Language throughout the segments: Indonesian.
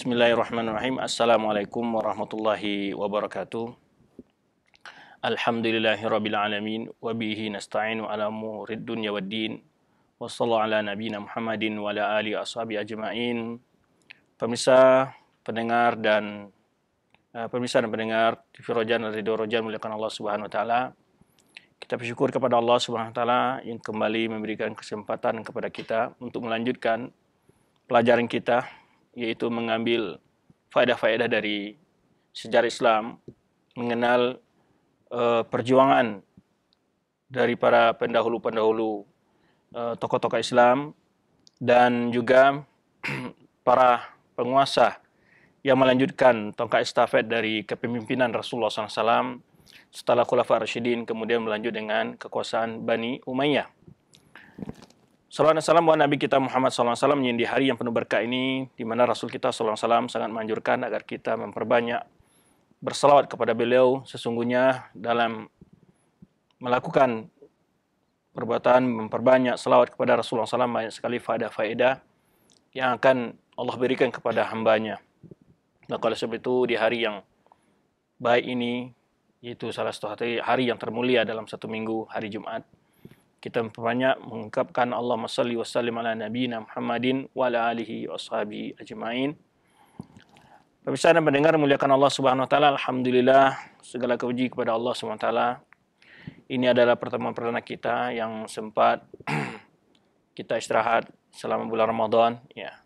Bismillahirrahmanirrahim. Assalamualaikum warahmatullahi wabarakatuh. Alhamdulillahi rabbil alamin wa bihi nasta'inu ala umurid dunya waddin. Wassallallahu ala nabiyyina Muhammadin wa ala alihi ashabi ajmain. Pemirsa, pendengar dan uh, pemirsa dan pendengar TV Rojan dan Ridho Rojan muliakan Allah Subhanahu wa taala. Kita bersyukur kepada Allah Subhanahu wa taala yang kembali memberikan kesempatan kepada kita untuk melanjutkan pelajaran kita yaitu mengambil faedah-faedah dari sejarah Islam, mengenal uh, perjuangan dari para pendahulu-pendahulu tokoh eh, tokoh-tokoh Islam dan juga para penguasa yang melanjutkan tongkat estafet dari kepemimpinan Rasulullah SAW setelah Khulafah Rashidin kemudian melanjut dengan kekuasaan Bani Umayyah. Salam dan salam buat Nabi kita Muhammad SAW yang di hari yang penuh berkah ini di mana Rasul kita SAW sangat menganjurkan agar kita memperbanyak berselawat kepada beliau sesungguhnya dalam melakukan perbuatan memperbanyak selawat kepada Rasulullah SAW banyak sekali faedah-faedah yang akan Allah berikan kepada hambanya. Maka oleh sebab itu di hari yang baik ini, itu salah satu hari yang termulia dalam satu minggu, hari Jumat, kita banyak mengungkapkan Allah salli wa sallim ala Nabi Muhammadin wa ala alihi wa sahabi ajma'in. Pemirsa dan pendengar muliakan Allah Subhanahu wa taala, alhamdulillah segala puji kepada Allah Subhanahu wa taala. Ini adalah pertemuan perdana kita yang sempat kita istirahat selama bulan Ramadan, ya.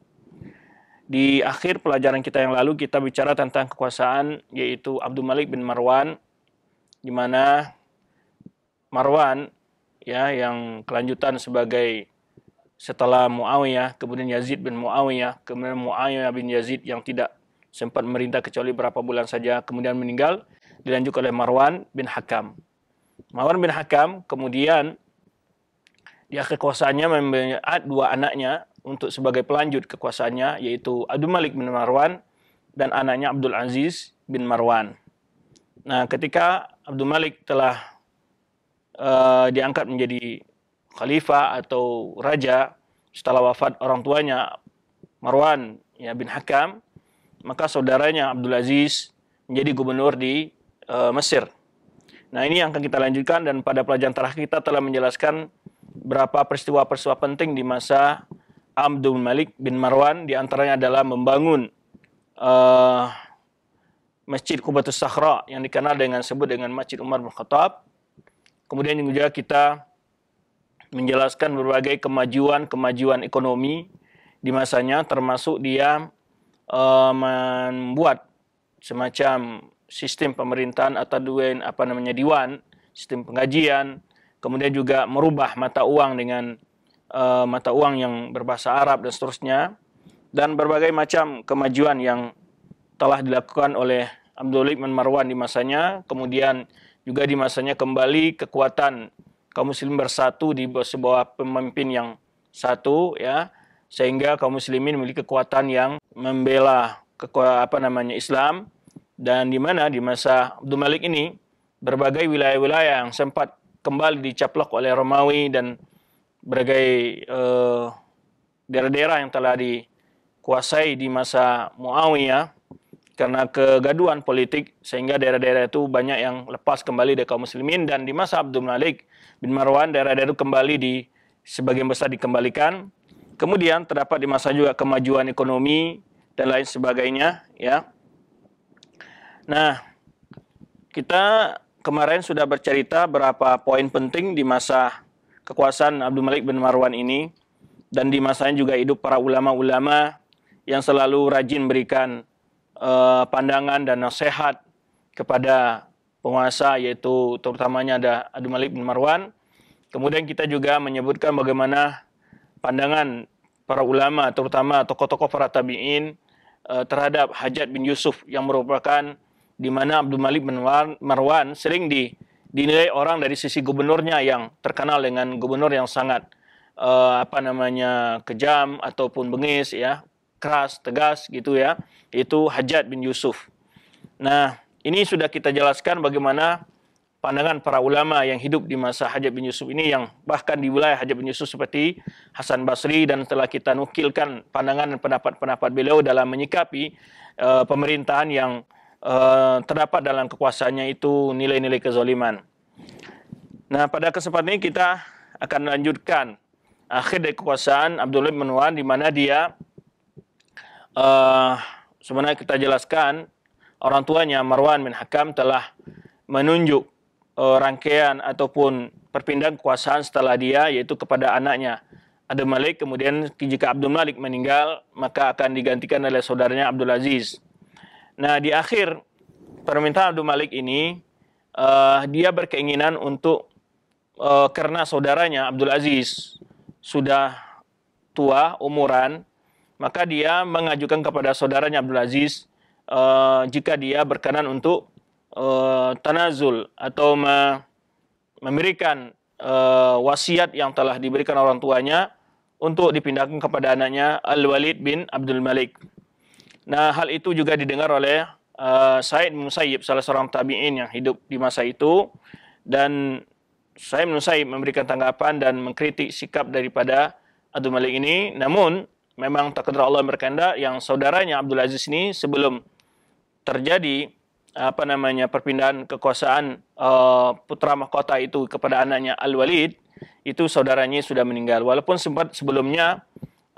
Di akhir pelajaran kita yang lalu kita bicara tentang kekuasaan yaitu Abdul Malik bin Marwan di mana Marwan ya yang kelanjutan sebagai setelah Muawiyah, kemudian Yazid bin Muawiyah, kemudian Muawiyah bin Yazid yang tidak sempat merintah kecuali berapa bulan saja, kemudian meninggal, dilanjut oleh Marwan bin Hakam. Marwan bin Hakam kemudian di akhir kekuasaannya mempunyai dua anaknya untuk sebagai pelanjut kekuasaannya, yaitu Abdul Malik bin Marwan dan anaknya Abdul Aziz bin Marwan. Nah, ketika Abdul Malik telah uh, diangkat menjadi khalifah atau raja setelah wafat orang tuanya Marwan ya bin Hakam, maka saudaranya Abdul Aziz menjadi gubernur di uh, Mesir. Nah, ini yang akan kita lanjutkan dan pada pelajaran terakhir kita telah menjelaskan berapa peristiwa-peristiwa penting di masa Abdul Malik bin Marwan di antaranya adalah membangun uh, Masjid Kubatus Sakhra yang dikenal dengan sebut dengan Masjid Umar bin Khattab Kemudian juga kita menjelaskan berbagai kemajuan-kemajuan ekonomi di masanya termasuk dia e, membuat semacam sistem pemerintahan atau duen apa namanya diwan, sistem pengajian, kemudian juga merubah mata uang dengan e, mata uang yang berbahasa Arab dan seterusnya dan berbagai macam kemajuan yang telah dilakukan oleh Abdul Malik Marwan di masanya, kemudian juga di masanya kembali kekuatan kaum muslim bersatu di sebuah pemimpin yang satu ya sehingga kaum muslimin memiliki kekuatan yang membela kekuatan apa namanya Islam dan di mana di masa Abdul Malik ini berbagai wilayah-wilayah yang sempat kembali dicaplok oleh Romawi dan berbagai eh, daerah-daerah yang telah dikuasai di masa Muawiyah karena kegaduan politik sehingga daerah-daerah itu banyak yang lepas kembali dari kaum muslimin dan di masa Abdul Malik bin Marwan daerah-daerah itu kembali di sebagian besar dikembalikan. Kemudian terdapat di masa juga kemajuan ekonomi dan lain sebagainya ya. Nah, kita kemarin sudah bercerita berapa poin penting di masa kekuasaan Abdul Malik bin Marwan ini dan di masanya juga hidup para ulama-ulama yang selalu rajin berikan uh, pandangan dan nasihat kepada penguasa yaitu terutamanya ada Abdul Malik bin Marwan. Kemudian kita juga menyebutkan bagaimana pandangan para ulama terutama tokoh-tokoh para tabi'in uh, terhadap Hajat bin Yusuf yang merupakan di mana Abdul Malik bin Marwan sering di, dinilai orang dari sisi gubernurnya yang terkenal dengan gubernur yang sangat uh, apa namanya kejam ataupun bengis ya keras, tegas gitu ya, itu Hajat bin Yusuf. Nah, ini sudah kita jelaskan bagaimana pandangan para ulama yang hidup di masa Hajat bin Yusuf ini yang bahkan di wilayah Hajat bin Yusuf seperti Hasan Basri dan telah kita nukilkan pandangan dan pendapat-pendapat beliau dalam menyikapi uh, pemerintahan yang uh, terdapat dalam kekuasaannya itu nilai-nilai kezaliman. Nah, pada kesempatan ini kita akan melanjutkan akhir dari kekuasaan Abdullah bin Wan di mana dia uh, sebenarnya kita jelaskan orang tuanya Marwan bin Hakam telah menunjuk uh, rangkaian ataupun perpindahan kekuasaan setelah dia yaitu kepada anaknya Abdul Malik kemudian jika Abdul Malik meninggal maka akan digantikan oleh saudaranya Abdul Aziz. Nah di akhir permintaan Abdul Malik ini uh, dia berkeinginan untuk uh, karena saudaranya Abdul Aziz sudah tua umuran maka dia mengajukan kepada saudaranya Abdul Aziz uh, jika dia berkenan untuk uh, tanazul atau me memberikan uh, wasiat yang telah diberikan orang tuanya untuk dipindahkan kepada anaknya Al-Walid bin Abdul Malik. Nah, hal itu juga didengar oleh uh, Said bin Musayyib, salah seorang tabi'in yang hidup di masa itu dan Said bin Musayyib memberikan tanggapan dan mengkritik sikap daripada Abdul Malik ini. Namun, memang takdir Allah berkenda yang saudaranya Abdul Aziz ini sebelum terjadi apa namanya perpindahan kekuasaan uh, putra mahkota itu kepada anaknya Al Walid itu saudaranya sudah meninggal walaupun sempat sebelumnya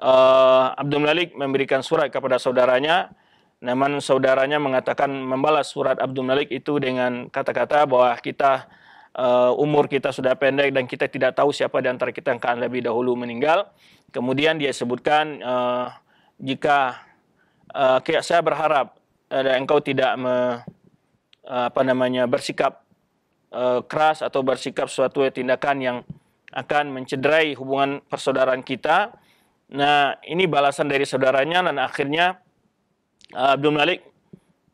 uh, Abdul Malik memberikan surat kepada saudaranya namun saudaranya mengatakan membalas surat Abdul Malik itu dengan kata-kata bahwa kita uh, umur kita sudah pendek dan kita tidak tahu siapa di antara kita yang akan lebih dahulu meninggal. Kemudian dia sebutkan uh, jika uh, saya berharap uh, engkau tidak me, uh, apa namanya bersikap uh, keras atau bersikap suatu tindakan yang akan mencederai hubungan persaudaraan kita. Nah, ini balasan dari saudaranya dan akhirnya Abdul Malik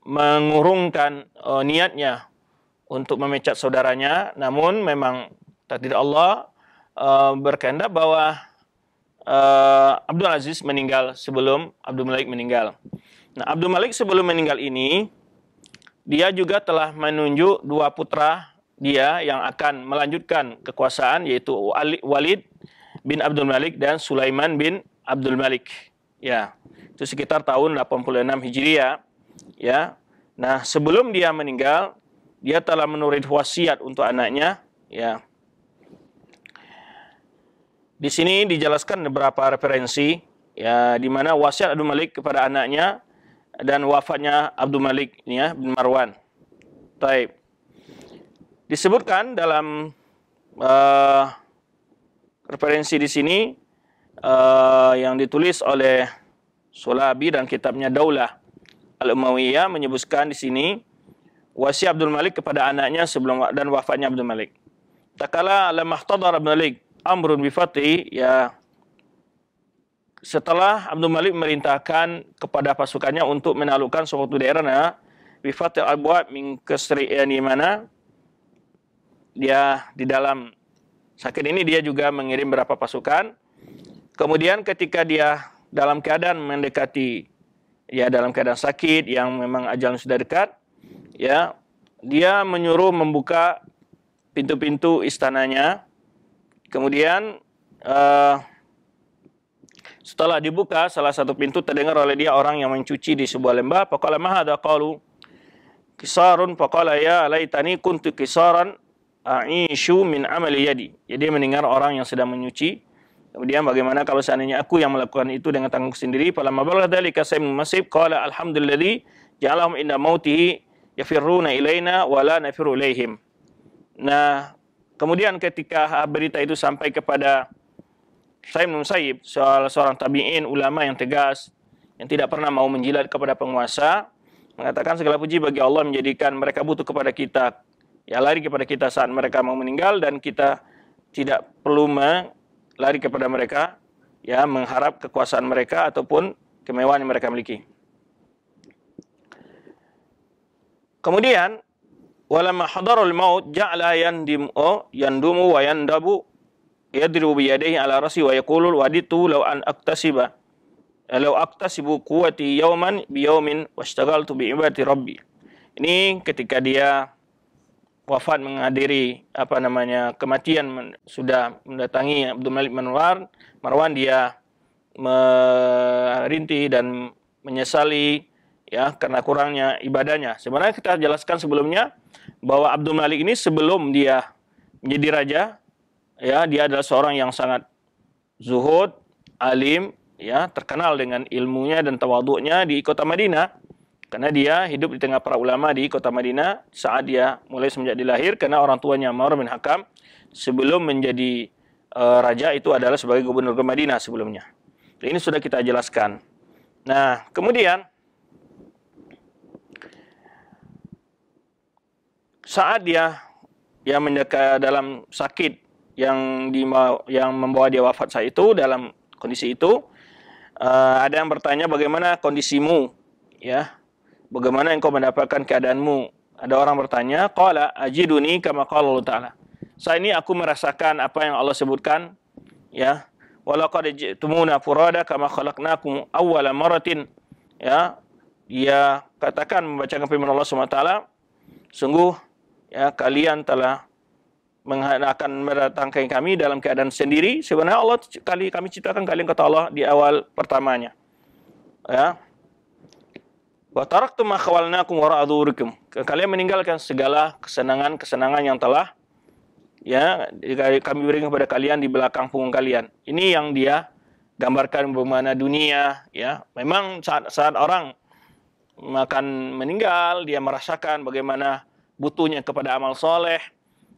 mengurungkan uh, niatnya untuk memecat saudaranya, namun memang takdir Allah uh, berkehendak bahwa uh, Abdul Aziz meninggal sebelum Abdul Malik meninggal. Nah, Abdul Malik sebelum meninggal ini dia juga telah menunjuk dua putra dia yang akan melanjutkan kekuasaan yaitu Walid bin Abdul Malik dan Sulaiman bin Abdul Malik. Ya, itu sekitar tahun 86 Hijriah. Ya, nah sebelum dia meninggal dia telah menurut wasiat untuk anaknya ya di sini dijelaskan beberapa referensi ya di mana wasiat Abdul Malik kepada anaknya dan wafatnya Abdul Malik ya bin Marwan. Taib. Disebutkan dalam uh, referensi di sini uh, yang ditulis oleh Sulabi dan kitabnya Daulah Al-Umayyah menyebutkan di sini wasi Abdul Malik kepada anaknya sebelum dan wafatnya Abdul Malik. Takala lemah tadar Abdul Malik amrun bifati ya setelah Abdul Malik merintahkan kepada pasukannya untuk menaklukkan suatu daerah nah bifati al-abwab min kesri yani mana dia di dalam sakit ini dia juga mengirim beberapa pasukan. Kemudian ketika dia dalam keadaan mendekati ya dalam keadaan sakit yang memang ajal sudah dekat, ya dia menyuruh membuka pintu-pintu istananya. Kemudian uh, setelah dibuka salah satu pintu terdengar oleh dia orang yang mencuci di sebuah lembah. Pakola mahada qalu kisarun pakola ya laitani kuntu kisaran a'ishu min amali yadi. Jadi ya, mendengar orang yang sedang menyuci. Kemudian bagaimana kalau seandainya aku yang melakukan itu dengan tanggung sendiri? Falamma dalika saya masih Masib alhamdulillah alhamdulilladzi ja'alahum indah mautihi yafiruna ilaina wala nafiru ilaihim. Nah, kemudian ketika berita itu sampai kepada Sa'id bin Musayyib, seorang tabi'in ulama yang tegas, yang tidak pernah mau menjilat kepada penguasa, mengatakan segala puji bagi Allah menjadikan mereka butuh kepada kita, ya lari kepada kita saat mereka mau meninggal dan kita tidak perlu lari kepada mereka, ya mengharap kekuasaan mereka ataupun kemewahan yang mereka miliki. Kemudian walamma hadarul maut ja'ala yandimu oh, yandumu wa yandabu yadribu bi yadayhi ala rasi wa yaqulu waditu law an aktasiba law aktasibu quwwati yawman bi yawmin washtagaltu bi ibadati rabbi. Ini ketika dia wafat menghadiri apa namanya kematian men, sudah mendatangi Abdul Malik Manwar Marwan dia merintih dan menyesali ya karena kurangnya ibadahnya. Sebenarnya kita jelaskan sebelumnya bahwa Abdul Malik ini sebelum dia menjadi raja ya dia adalah seorang yang sangat zuhud, alim, ya terkenal dengan ilmunya dan tawaduknya di kota Madinah karena dia hidup di tengah para ulama di kota Madinah saat dia mulai semenjak dilahir karena orang tuanya Ma'ruf bin Hakam sebelum menjadi uh, raja itu adalah sebagai gubernur ke Madinah sebelumnya. Ini sudah kita jelaskan. Nah, kemudian saat dia yang mendekat dalam sakit yang di yang membawa dia wafat saat itu dalam kondisi itu uh, ada yang bertanya bagaimana kondisimu ya bagaimana engkau mendapatkan keadaanmu ada orang bertanya qala ajiduni kama qala Allah taala saya ini aku merasakan apa yang Allah sebutkan ya walaqad tumuna furada kama khalaqnakum awwala maratin ya dia katakan membacakan firman Allah taala sungguh ya kalian telah akan mendatangkan kami dalam keadaan sendiri. Sebenarnya Allah kali kami ciptakan kalian kata Allah di awal pertamanya. Ya. Wa taraktum ma khawalnakum wa Kalian meninggalkan segala kesenangan-kesenangan yang telah ya kami berikan kepada kalian di belakang punggung kalian. Ini yang dia gambarkan bagaimana dunia ya. Memang saat saat orang akan meninggal dia merasakan bagaimana butuhnya kepada amal soleh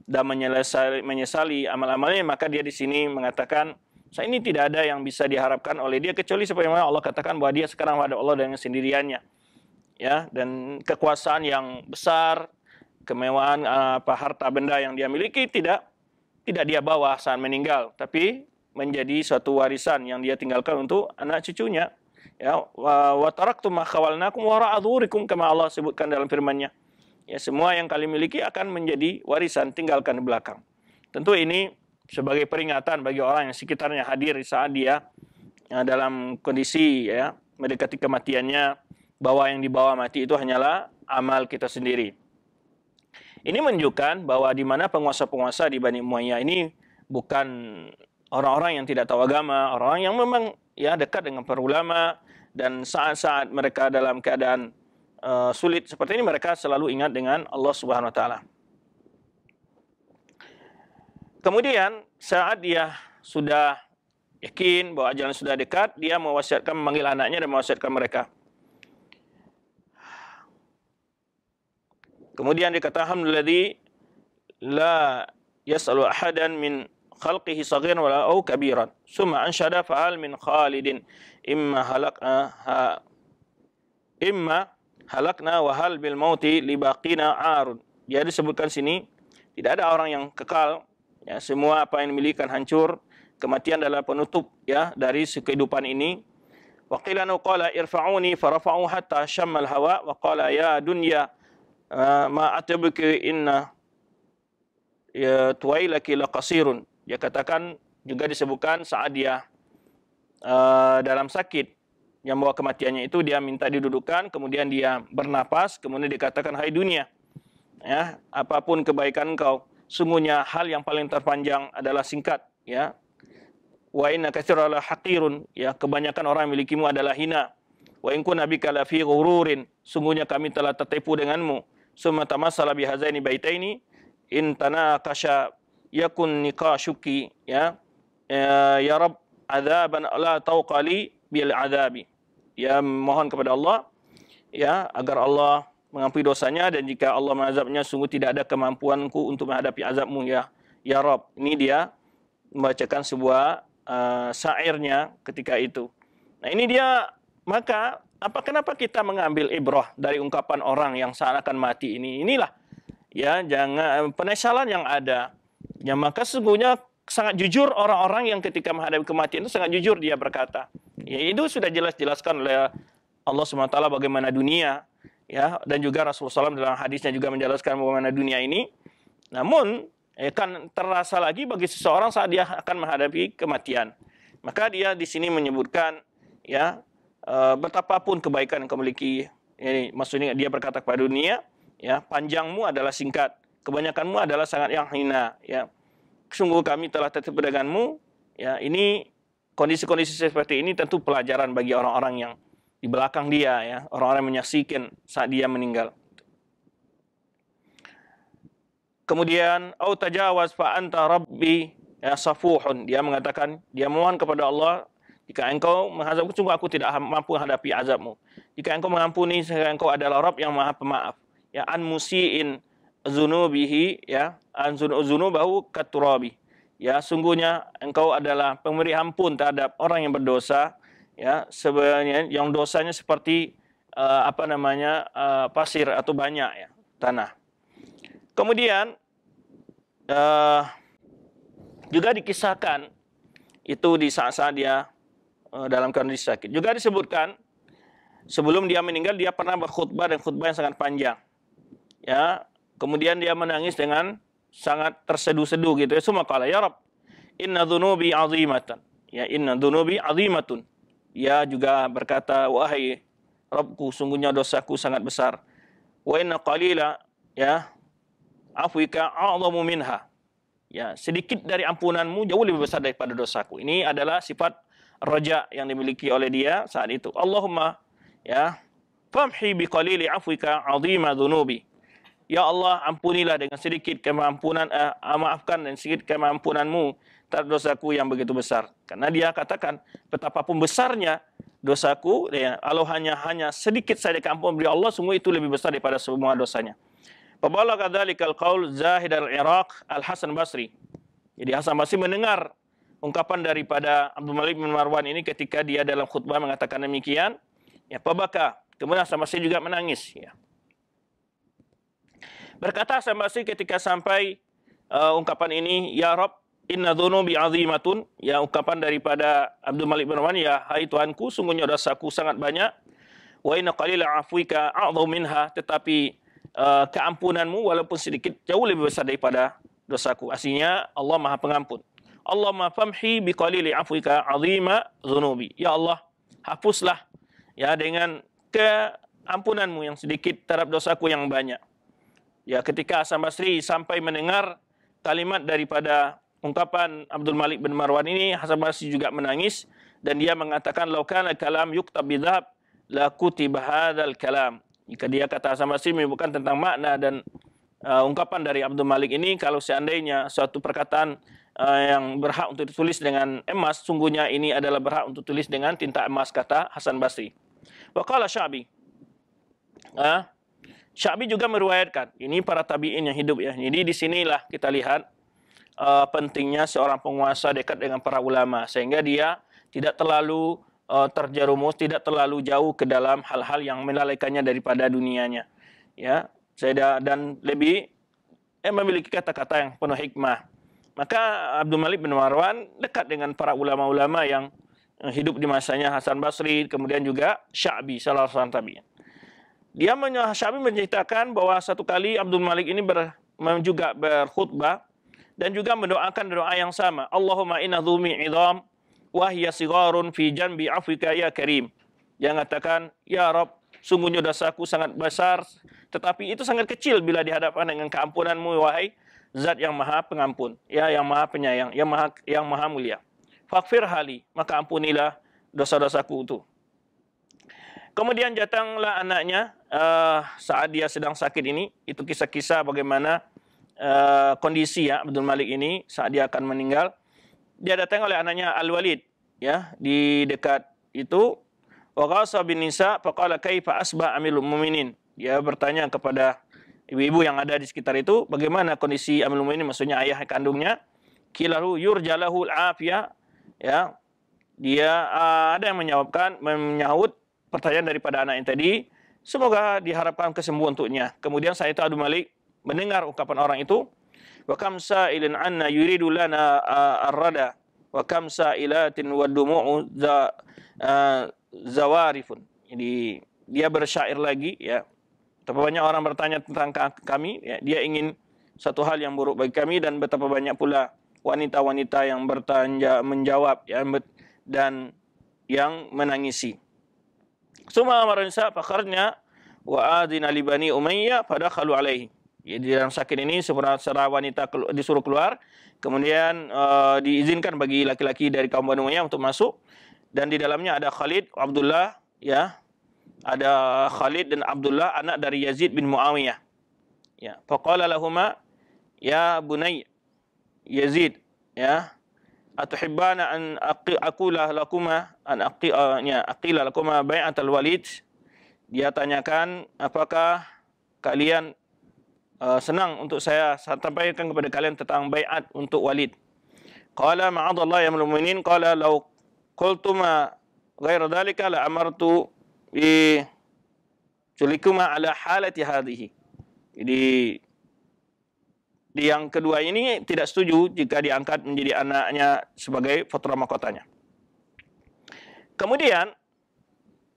dan menyesali, menyesali amal-amalnya, maka dia di sini mengatakan, saya ini tidak ada yang bisa diharapkan oleh dia kecuali yang Allah katakan bahwa dia sekarang ada Allah dengan sendiriannya. Ya, dan kekuasaan yang besar, kemewahan eh, apa harta benda yang dia miliki tidak tidak dia bawa saat meninggal, tapi menjadi suatu warisan yang dia tinggalkan untuk anak cucunya. Ya, wa taraktum ma khawalnakum ra'adhurikum kama Allah sebutkan dalam firman-Nya Ya, semua yang kalian miliki akan menjadi warisan tinggalkan di belakang. Tentu ini sebagai peringatan bagi orang yang sekitarnya hadir saat dia ya, dalam kondisi ya mendekati kematiannya bahwa yang dibawa mati itu hanyalah amal kita sendiri. Ini menunjukkan bahwa di mana penguasa-penguasa di Bani Umayyah ini bukan orang-orang yang tidak tahu agama, orang-orang yang memang ya dekat dengan para ulama dan saat-saat mereka dalam keadaan Eh, sulit seperti ini mereka selalu ingat dengan Allah Subhanahu wa taala. Kemudian saat dia sudah yakin bahwa ajalnya sudah dekat, dia mewasiatkan memanggil anaknya dan mewasiatkan mereka. Kemudian dia kata alhamdulillahi la yas'alu ahadan min khalqihi saghiran wala au kabiran. Suma anshada fa'al min Khalidin imma halaq eh, ha imma halakna wa hal bil mauti li baqina arun. Dia disebutkan sini tidak ada orang yang kekal ya semua apa yang dimilikikan hancur kematian adalah penutup ya dari kehidupan ini wa qila nu qala irfa'uni fa rafa'u hatta shamma al hawa wa qala ya dunya ah, ma atabuki inna ya tuailaki la qasirun dia katakan juga disebutkan saat dia uh, ah, dalam sakit yang bawa kematiannya itu dia minta didudukan kemudian dia bernapas kemudian dikatakan hai dunia ya apapun kebaikan kau, sungguhnya hal yang paling terpanjang adalah singkat ya wa inna katsiral haqirun ya kebanyakan orang milikimu adalah hina wa in kunna bika la fi ghururin sungguhnya kami telah tertipu denganmu summa tamassala bi hazaini baitaini in tanaqasha yakun niqashuki ya eh, ya, ya rab adzaban la tauqali bil adzabi. ya mohon kepada Allah ya agar Allah mengampuni dosanya dan jika Allah mengazabnya sungguh tidak ada kemampuanku untuk menghadapi azabmu ya ya Rob ini dia membacakan sebuah uh, syairnya ketika itu nah ini dia maka apa kenapa kita mengambil ibrah dari ungkapan orang yang seakan mati ini inilah ya jangan penyesalan yang ada ya maka sesungguhnya sangat jujur orang-orang yang ketika menghadapi kematian itu sangat jujur dia berkata. Ya, itu sudah jelas jelaskan oleh Allah SWT bagaimana dunia ya dan juga Rasulullah SAW dalam hadisnya juga menjelaskan bagaimana dunia ini. Namun ya kan terasa lagi bagi seseorang saat dia akan menghadapi kematian. Maka dia di sini menyebutkan ya e, betapapun kebaikan yang kau miliki ya, ini maksudnya dia berkata kepada dunia ya panjangmu adalah singkat, kebanyakanmu adalah sangat yang hina ya sungguh kami telah tertipu denganmu. Ya, ini kondisi-kondisi seperti ini tentu pelajaran bagi orang-orang yang di belakang dia ya, orang-orang menyaksikan saat dia meninggal. Kemudian au tajawaz fa anta rabbi ya safuhun. Dia mengatakan, dia mohon kepada Allah, jika engkau menghadapku, sungguh aku tidak mampu menghadapi azabmu. Jika engkau mengampuni, sehingga engkau adalah Rabb yang maha pemaaf. Ya, an musiin zunubihi, ya, bahu katurabi. Ya, sungguhnya engkau adalah pemberi ampun terhadap orang yang berdosa, ya, sebenarnya yang dosanya seperti uh, apa namanya? Uh, pasir atau banyak ya, tanah. Kemudian uh, juga dikisahkan itu di saat-saat dia uh, dalam kondisi sakit. Juga disebutkan sebelum dia meninggal dia pernah berkhutbah dan khutbah yang sangat panjang. Ya, kemudian dia menangis dengan sangat terseduh-seduh gitu ya. semua kalau ya Rabb, inna dhunubi azimatan. Ya inna dhunubi azimatun. ya juga berkata, wahai Rabbku, sungguhnya dosaku sangat besar. Wa inna qalila ya afwika a'zamu minha. Ya, sedikit dari ampunanmu jauh lebih besar daripada dosaku. Ini adalah sifat roja yang dimiliki oleh dia saat itu. Allahumma ya famhi bi qalili afwika azima dhunubi. Ya Allah, ampunilah dengan sedikit kemampunan, eh, maafkan dan sedikit kemampunanmu terhadap dosaku yang begitu besar. Karena dia katakan, betapapun besarnya dosaku, ya, kalau hanya hanya sedikit saja keampunan beri Allah, semua itu lebih besar daripada semua dosanya. Pabala kadzalikal kaul Zahid al-Iraq Al-Hasan Basri. Jadi Hasan Basri mendengar ungkapan daripada Abdul Malik bin Marwan ini ketika dia dalam khutbah mengatakan demikian, ya pabaka. Kemudian Hasan Basri juga menangis, ya. berkata Hasan Basri ketika sampai uh, ungkapan ini ya Rob inna dhunubi azimatun ya ungkapan daripada Abdul Malik bin Umar ya hai tuhanku sungguhnya dosaku sangat banyak wa inna qalila afwika a'dhamu minha tetapi uh, keampunanmu walaupun sedikit jauh lebih besar daripada dosaku aslinya Allah Maha Pengampun Allah Maha Famhi bi qalili afwika azima dhunubi ya Allah hapuslah ya dengan keampunanmu yang sedikit terhadap dosaku yang banyak Ya ketika Hasan Basri sampai mendengar kalimat daripada ungkapan Abdul Malik bin Marwan ini, Hasan Basri juga menangis dan dia mengatakan laukan kalam yuktab bidhab laku tiba hadal kalam. Jika dia kata Hasan Basri menyebutkan tentang makna dan uh, ungkapan dari Abdul Malik ini, kalau seandainya suatu perkataan uh, yang berhak untuk ditulis dengan emas, sungguhnya ini adalah berhak untuk ditulis dengan tinta emas kata Hasan Basri. Wakala Syabi. Uh, Syabi juga meruayatkan. Ini para tabi'in yang hidup ya. Jadi di sinilah kita lihat uh, pentingnya seorang penguasa dekat dengan para ulama. Sehingga dia tidak terlalu uh, terjerumus, tidak terlalu jauh ke dalam hal-hal yang melalaikannya daripada dunianya. Ya, saya dan lebih eh, memiliki kata-kata yang penuh hikmah. Maka Abdul Malik bin Marwan dekat dengan para ulama-ulama yang hidup di masanya Hasan Basri, kemudian juga Syabi, salah seorang tabi'in. Dia Syabi menceritakan bahwa satu kali Abdul Malik ini ber, juga berkhutbah dan juga mendoakan doa yang sama. Allahumma inna dhumi idham wa hiya sigharun fi janbi afika ya karim. Dia mengatakan, Ya Rob, sungguhnya dosaku sangat besar, tetapi itu sangat kecil bila dihadapkan dengan keampunanmu, wahai zat yang maha pengampun, ya yang maha penyayang, yang maha, yang maha mulia. Fakfir hali, maka ampunilah dosa-dosaku itu. Kemudian datanglah anaknya uh, saat dia sedang sakit ini. Itu kisah-kisah bagaimana uh, kondisi ya Abdul Malik ini saat dia akan meninggal. Dia datang oleh anaknya Al-Walid ya di dekat itu. Waqasa bin Nisa faqala kaifa asbah amilul mu'minin. Dia bertanya kepada ibu-ibu yang ada di sekitar itu bagaimana kondisi amilul mu'minin maksudnya ayah kandungnya. Kilahu yur al-afiyah ya. Dia eh, ada yang menjawabkan menyahut pertanyaan daripada anak yang tadi. Semoga diharapkan kesembuhan untuknya. Kemudian saya itu Abdul Malik mendengar ucapan orang itu. Wa kam sa'ilin anna yuridu lana arrada wa kam sa'ilatin wa dumu'u za zawarifun. Jadi dia bersyair lagi ya. Betapa banyak orang bertanya tentang kami, ya. dia ingin satu hal yang buruk bagi kami dan betapa banyak pula wanita-wanita yang bertanya menjawab ya dan yang menangisi. Suma Amr bin Sa' fakharnya wa adina li bani Umayyah fadakhalu alaihi. Jadi dalam sakit ini seorang wanita disuruh keluar, kemudian uh, diizinkan bagi laki-laki dari kaum Bani Umayyah untuk masuk dan di dalamnya ada Khalid Abdullah ya. Ada Khalid dan Abdullah anak dari Yazid bin Muawiyah. Ya, faqala lahumā ya bunayya Yazid ya atuhibbana an uh, ya, aqila lakuma an aqilanya aqila lakuma bai'atul walid dia tanyakan apakah kalian uh, senang untuk saya sampaikan kepada kalian tentang bai'at untuk walid qala ma'adallah ya mu'minin qala law qultuma ghaira dhalika la amartu bi julikuma ala halati hadhihi jadi di yang kedua ini tidak setuju jika diangkat menjadi anaknya sebagai fotra mahkotanya. Kemudian,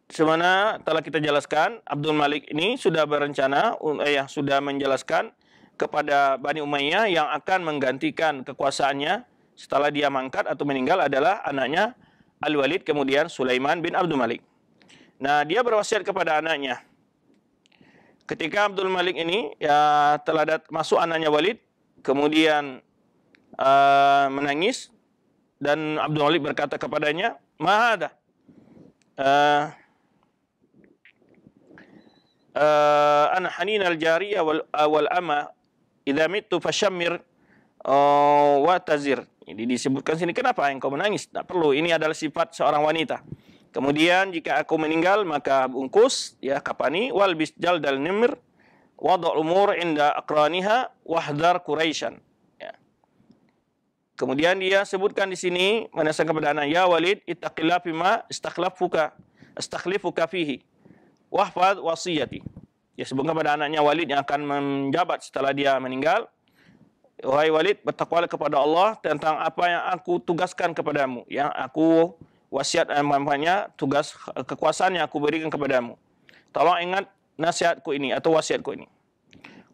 semana telah kita jelaskan, Abdul Malik ini sudah berencana, eh, sudah menjelaskan kepada Bani Umayyah yang akan menggantikan kekuasaannya setelah dia mangkat atau meninggal adalah anaknya Al-Walid kemudian Sulaiman bin Abdul Malik. Nah, dia berwasiat kepada anaknya. Ketika Abdul Malik ini ya telah masuk anaknya Walid, kemudian uh, menangis dan Abdul Malik berkata kepadanya, "Mahada." Uh, uh, ana hanin al-jariyah wal, awal ama idza mittu fashammir uh, wa tazir. Jadi disebutkan sini kenapa engkau menangis? Tak perlu. Ini adalah sifat seorang wanita. Kemudian jika aku meninggal maka bungkus ya kapani wal bisjal dal nimr wada' umur inda aqraniha wahdar quraishan ya. kemudian dia sebutkan di sini manasa kepada anak ya walid ittaqilla bima istakhlafuka istakhlifuka fihi wahfaz wasiyati ya sebutkan kepada anaknya walid yang akan menjabat setelah dia meninggal wahai walid bertakwalah kepada Allah tentang apa yang aku tugaskan kepadamu yang aku wasiat dan manfaatnya tugas kekuasaan yang aku berikan kepadamu tolong ingat nasihatku ini atau wasiatku ini.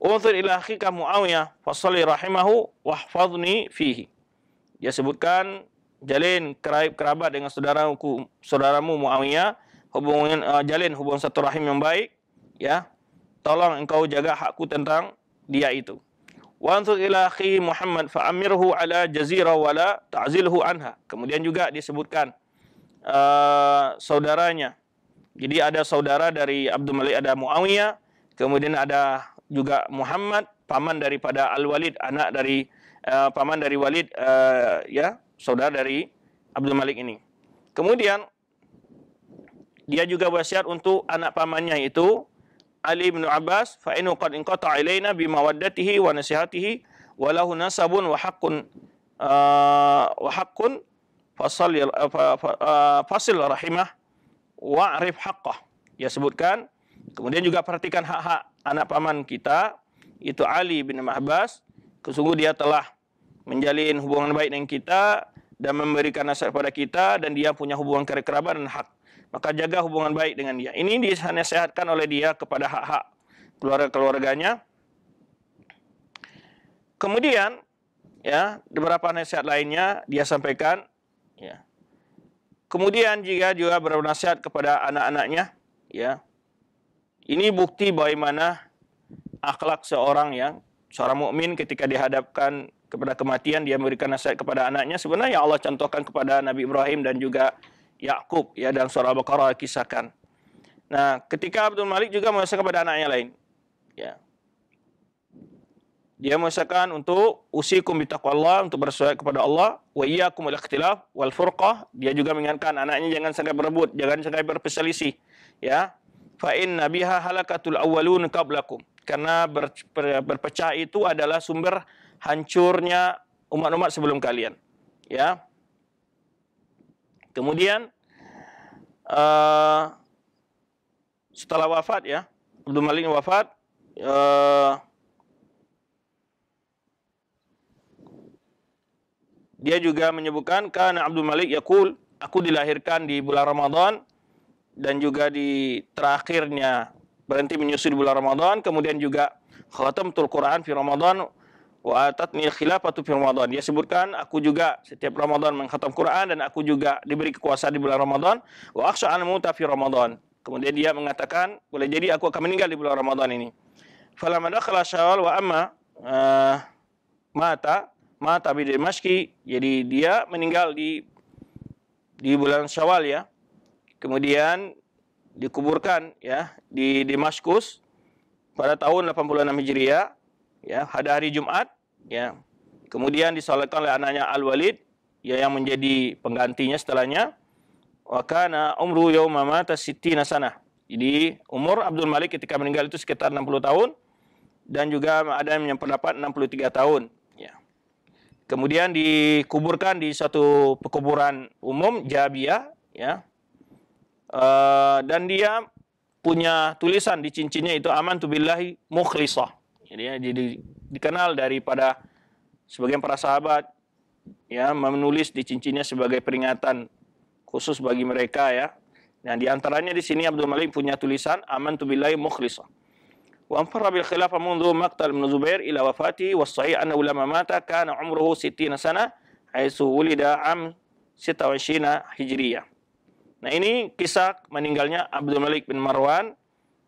Unzur ila akhika Muawiyah fa salli rahimahu wahfazni fihi. Dia sebutkan jalin kerabat kerabat dengan saudaraku saudaramu Muawiyah hubungan uh, jalin hubungan satu rahim yang baik ya. Tolong engkau jaga hakku tentang dia itu. Wanzur ila akhi Muhammad fa amirhu ala jazira wala ta'zilhu anha. Kemudian juga disebutkan uh, saudaranya Jadi ada saudara dari Abdul Malik ada Muawiyah, kemudian ada juga Muhammad paman daripada Al Walid, anak dari uh, paman dari Walid uh, ya, saudara dari Abdul Malik ini. Kemudian dia juga wasiat untuk anak pamannya itu Ali bin Abbas fa innu qad inqata ilaina bi mawaddatihi wa nasihatihi wa lahu nasabun wa haqqun uh, wa haqqun fasal uh, fasil rahimah wa'rif haqqah. Ya sebutkan. Kemudian juga perhatikan hak-hak anak paman kita itu Ali bin Mahbas. Kesungguh dia telah menjalin hubungan baik dengan kita dan memberikan nasihat kepada kita dan dia punya hubungan kerabat dan hak. Maka jaga hubungan baik dengan dia. Ini disehatkan oleh dia kepada hak-hak keluarga-keluarganya. Kemudian ya, beberapa nasihat lainnya dia sampaikan ya. Kemudian jika juga bernasihat kepada anak-anaknya, ya. Ini bukti bagaimana akhlak seorang yang seorang mukmin ketika dihadapkan kepada kematian dia memberikan nasihat kepada anaknya sebenarnya Allah contohkan kepada Nabi Ibrahim dan juga Yakub ya dan surah Al-Baqarah kisahkan. Nah, ketika Abdul Malik juga menasihat kepada anaknya lain. Ya. Dia mengatakan untuk usikum Allah untuk bersuai kepada Allah wa iyyakum wal ikhtilaf wal furqah. Dia juga mengingatkan anaknya jangan sangat berebut, jangan sangat berperselisih. Ya. Fa inna biha halakatul awwalun qablakum. Karena ber, ber, berpecah itu adalah sumber hancurnya umat-umat sebelum kalian. Ya. Kemudian uh, setelah wafat ya, Abdul Malik wafat uh, Dia juga menyebutkan karena Abdul Malik yakul, aku dilahirkan di bulan Ramadan dan juga di terakhirnya berhenti menyusui di bulan Ramadan, kemudian juga khatam tul Quran fi Ramadan wa atatni khilafatu fi Ramadan. Dia sebutkan aku juga setiap Ramadan mengkhatam Quran dan aku juga diberi kekuasaan di bulan Ramadan wa akhsha an muta fi Ramadan. Kemudian dia mengatakan, boleh jadi aku akan meninggal di bulan Ramadan ini. falamadakhala Syawal wa amma uh, mata mata dari Dimashqi. Jadi dia meninggal di di bulan Syawal ya. Kemudian dikuburkan ya di Damaskus pada tahun 86 Hijriah ya pada hari Jumat ya. Kemudian disolatkan oleh anaknya Al-Walid ya yang menjadi penggantinya setelahnya. Wa kana umru yauma mata sittina sana. Jadi umur Abdul Malik ketika meninggal itu sekitar 60 tahun dan juga ada yang pendapat 63 tahun kemudian dikuburkan di suatu pekuburan umum Jabia ya e, dan dia punya tulisan di cincinnya itu aman tu bilahi mukhlisah jadi, ya, jadi dikenal daripada sebagian para sahabat ya menulis di cincinnya sebagai peringatan khusus bagi mereka ya dan nah, diantaranya di sini Abdul Malik punya tulisan aman tu bilahi mukhlisah وانفر بالخلافة منذ مقتل ابن زبير إلى وفاته والصحيح أنه لما مات كان عمره 60 سنة حيث ولد عام 26 هجرية. Nah ini kisah meninggalnya Abdul Malik bin Marwan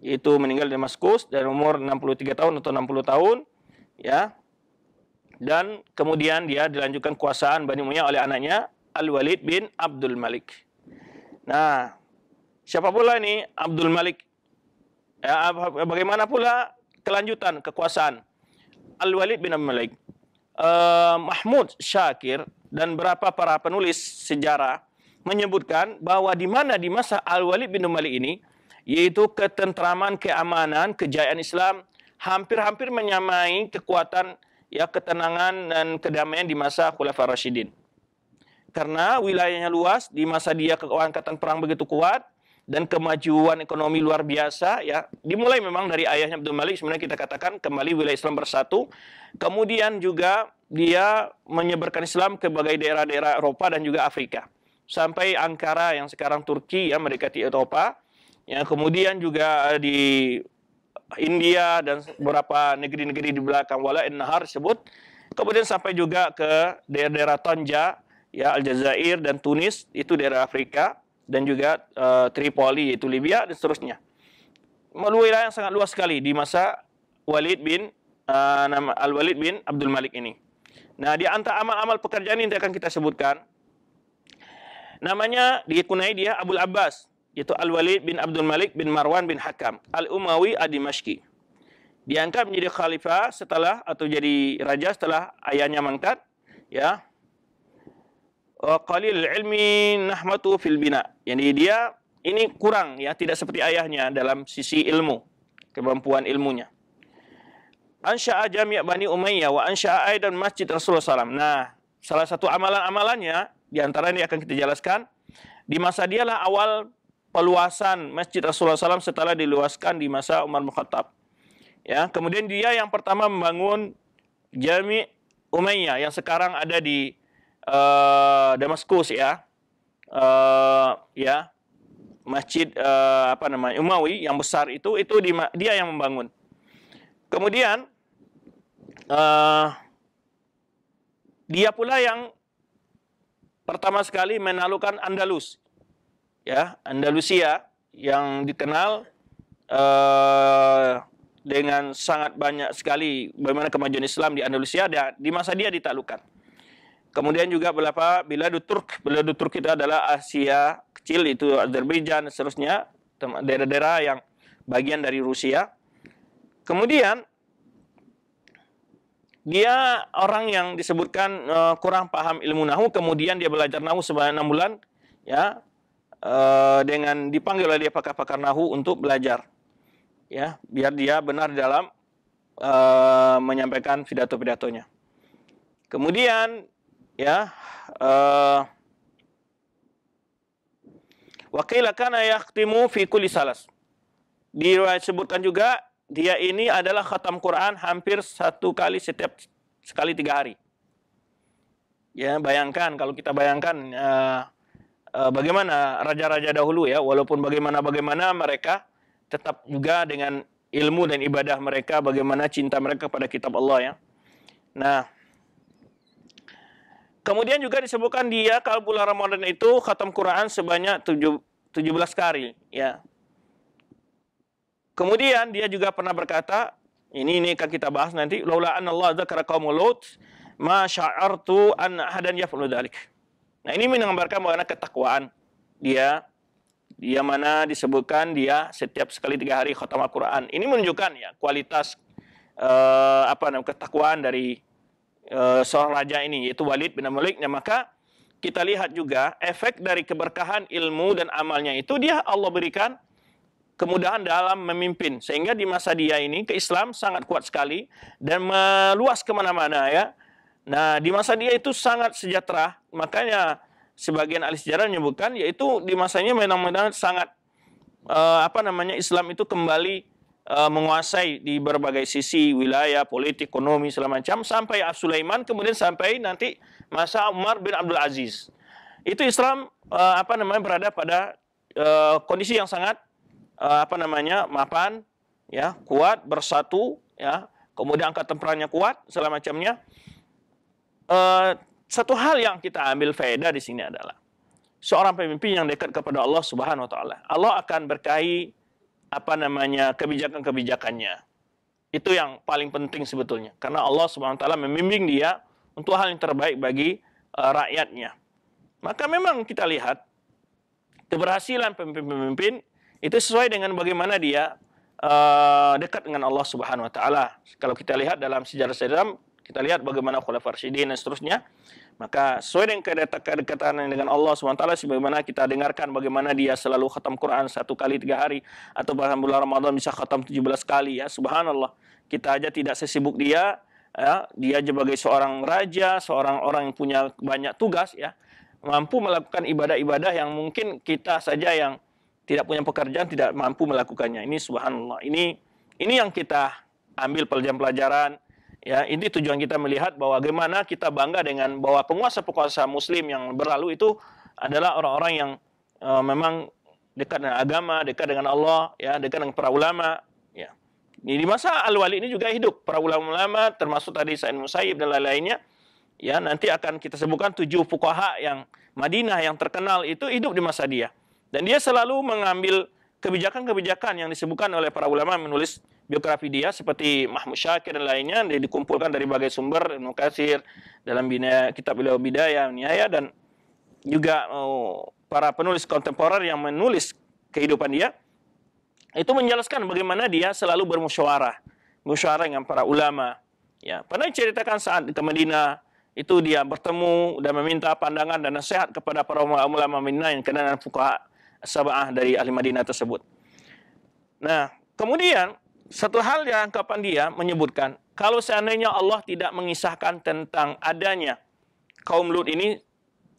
yaitu meninggal di Maskus dari umur 63 tahun atau 60 tahun ya. Dan kemudian dia dilanjutkan kekuasaan Bani Umayyah oleh anaknya Al-Walid bin Abdul Malik. Nah, siapa pula ini Abdul Malik Ya, bagaimana pula kelanjutan kekuasaan Al-Walid bin Abi Malik, eh, Mahmud Syakir dan berapa para penulis sejarah menyebutkan bahwa di mana di masa Al-Walid bin Malik ini yaitu ketentraman, keamanan, kejayaan Islam hampir-hampir menyamai kekuatan ya ketenangan dan kedamaian di masa Khulafaur Rasyidin. Karena wilayahnya luas, di masa dia kekuatan perang begitu kuat, dan kemajuan ekonomi luar biasa ya dimulai memang dari ayahnya Abdul Malik sebenarnya kita katakan kembali wilayah Islam bersatu kemudian juga dia menyebarkan Islam ke berbagai daerah-daerah Eropa dan juga Afrika sampai Ankara yang sekarang Turki ya mereka di Eropa ya kemudian juga eh, di India dan beberapa negeri-negeri di belakang wala Nahar sebut kemudian sampai juga ke daerah-daerah Tonja ya Aljazair dan Tunis itu daerah Afrika dan juga uh, Tripoli yaitu Libya dan seterusnya. Wilayah yang sangat luas sekali di masa Walid bin uh, eh, Al Walid bin Abdul Malik ini. Nah, di antara amal-amal pekerjaan ini akan kita sebutkan namanya dikunai dia Abdul Abbas yaitu Al Walid bin Abdul Malik bin Marwan bin Hakam Al Umawi Ad-Dimashqi. Diangkat menjadi khalifah setelah atau jadi raja setelah ayahnya mangkat ya Eh, qalil ilmi nahmatu fil bina. Yani dia ini kurang ya, tidak seperti ayahnya dalam sisi ilmu, kemampuan ilmunya. Ansha'a jami' Bani Umayyah wa ansha'a aidan masjid Rasulullah SAW. Nah, salah satu amalan-amalannya, di antara ini akan kita jelaskan, di masa dialah awal peluasan masjid Rasulullah SAW setelah diluaskan di masa Umar bin Ya, kemudian dia yang pertama membangun Jami' Umayyah yang sekarang ada di uh, Damaskus ya. Uh, ya. Masjid uh, apa namanya? Umawi yang besar itu itu di, dia yang membangun. Kemudian uh, dia pula yang pertama sekali menalukan Andalus. Ya, Andalusia yang dikenal uh, dengan sangat banyak sekali bagaimana kemajuan Islam di Andalusia di masa dia ditalukan. Kemudian juga berapa Biladu Turk. Biladu Turk itu adalah Asia kecil itu Azerbaijan seterusnya daerah-daerah yang bagian dari Rusia. Kemudian dia orang yang disebutkan uh, kurang paham ilmu nahu kemudian dia belajar nahu sebanyak enam bulan ya uh, dengan dipanggil oleh dia pakar-pakar nahu untuk belajar ya biar dia benar dalam uh, menyampaikan pidato-pidatonya kemudian ya uh, eh, ayah kana fikul fi kulli salas disebutkan juga dia ini adalah khatam Quran hampir satu kali setiap sekali tiga hari ya bayangkan kalau kita bayangkan eh, eh, bagaimana raja-raja dahulu ya walaupun bagaimana bagaimana mereka tetap juga dengan ilmu dan ibadah mereka bagaimana cinta mereka pada kitab Allah ya nah Kemudian juga disebutkan dia kalau bulan Ramadan itu khatam Quran sebanyak 17 kali, ya. Kemudian dia juga pernah berkata, ini ini akan kita bahas nanti, laula anna Allah dzakara qaum lut ma sya'artu an ahadan yaf'alu dzalik. Nah, ini menggambarkan bahwa ketakwaan dia dia mana disebutkan dia setiap sekali tiga hari khatam quran Ini menunjukkan ya kualitas eh, apa namanya ketakwaan dari Eh, seorang raja ini yaitu Walid bin Malik ya maka kita lihat juga efek dari keberkahan ilmu dan amalnya itu dia Allah berikan kemudahan dalam memimpin sehingga di masa dia ini ke Islam sangat kuat sekali dan meluas kemana-mana ya nah di masa dia itu sangat sejahtera makanya sebagian ahli sejarah menyebutkan yaitu di masanya memang-memang sangat uh, apa namanya Islam itu kembali Eh, menguasai di berbagai sisi wilayah politik ekonomi segala macam sampai Sulaiman kemudian sampai nanti masa Umar bin Abdul Aziz itu Islam uh, apa namanya berada pada uh, kondisi yang sangat uh, apa namanya mapan ya kuat bersatu ya kemudian angka temperannya kuat segala macamnya uh, satu hal yang kita ambil faedah di sini adalah seorang pemimpin yang dekat kepada Allah Subhanahu wa taala Allah akan berkahi apa namanya kebijakan-kebijakannya. Itu yang paling penting sebetulnya karena Allah Subhanahu taala membimbing dia untuk hal yang terbaik bagi uh, rakyatnya. Maka memang kita lihat keberhasilan pemimpin-pemimpin itu sesuai dengan bagaimana dia uh, dekat dengan Allah Subhanahu wa taala. Kalau kita lihat dalam sejarah-sejarah kita lihat bagaimana khulafa rasyidin dan seterusnya. Maka sesuai dengan kedekatan dengan Allah SWT, sebagaimana kita dengarkan bagaimana dia selalu khatam Quran satu kali tiga hari, atau bahkan bulan Ramadan bisa khatam 17 kali ya, subhanallah. Kita aja tidak sesibuk dia, ya, dia sebagai seorang raja, seorang orang yang punya banyak tugas ya, mampu melakukan ibadah-ibadah yang mungkin kita saja yang tidak punya pekerjaan tidak mampu melakukannya. Ini subhanallah. Ini ini yang kita ambil pelajaran-pelajaran ya ini tujuan kita melihat bahwa bagaimana kita bangga dengan bahwa penguasa-penguasa muslim yang berlalu itu adalah orang-orang yang uh, memang dekat dengan agama, dekat dengan Allah, ya, dekat dengan para ulama, ya. Di masa Al-Wali ini juga hidup para ulama-ulama termasuk tadi Sa'id Musayyib dan lain-lainnya. Ya, nanti akan kita sebutkan tujuh fuqaha yang Madinah yang terkenal itu hidup di masa dia. Dan dia selalu mengambil kebijakan-kebijakan yang disebutkan oleh para ulama menulis biografi dia seperti Mahmud Syakir dan lainnya dia dikumpulkan dari berbagai sumber Ibnu Katsir dalam bina, kitab beliau bidaya, niaya dan juga oh, para penulis kontemporer yang menulis kehidupan dia itu menjelaskan bagaimana dia selalu bermusyawarah musyawarah dengan para ulama ya pernah ceritakan saat di Madinah itu dia bertemu dan meminta pandangan dan nasihat kepada para ulama ulama Madinah yang kenal dengan fuqaha Sabah dari ahli Madinah tersebut. Nah, kemudian satu hal yang kapan dia menyebutkan, kalau seandainya Allah tidak mengisahkan tentang adanya kaum Lut ini,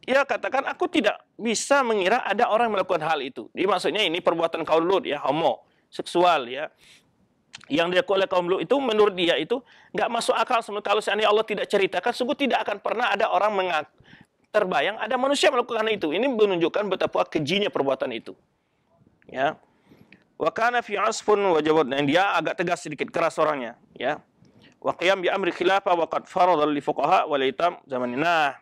ia katakan aku tidak bisa mengira ada orang melakukan hal itu. Jadi maksudnya ini perbuatan kaum Lut ya, homo, seksual ya. Yang dilakukan oleh kaum Lut itu menurut dia itu nggak masuk akal kalau seandainya Allah tidak ceritakan, sungguh tidak akan pernah ada orang terbayang ada manusia melakukan itu. Ini menunjukkan betapa kejinya perbuatan itu. Ya. Wa kana fi asfun wa jawad. Dia agak tegas sedikit keras orangnya, ya. Wa qiyam bi amri khilafah wa qad farada li fuqaha wal itam zamanina.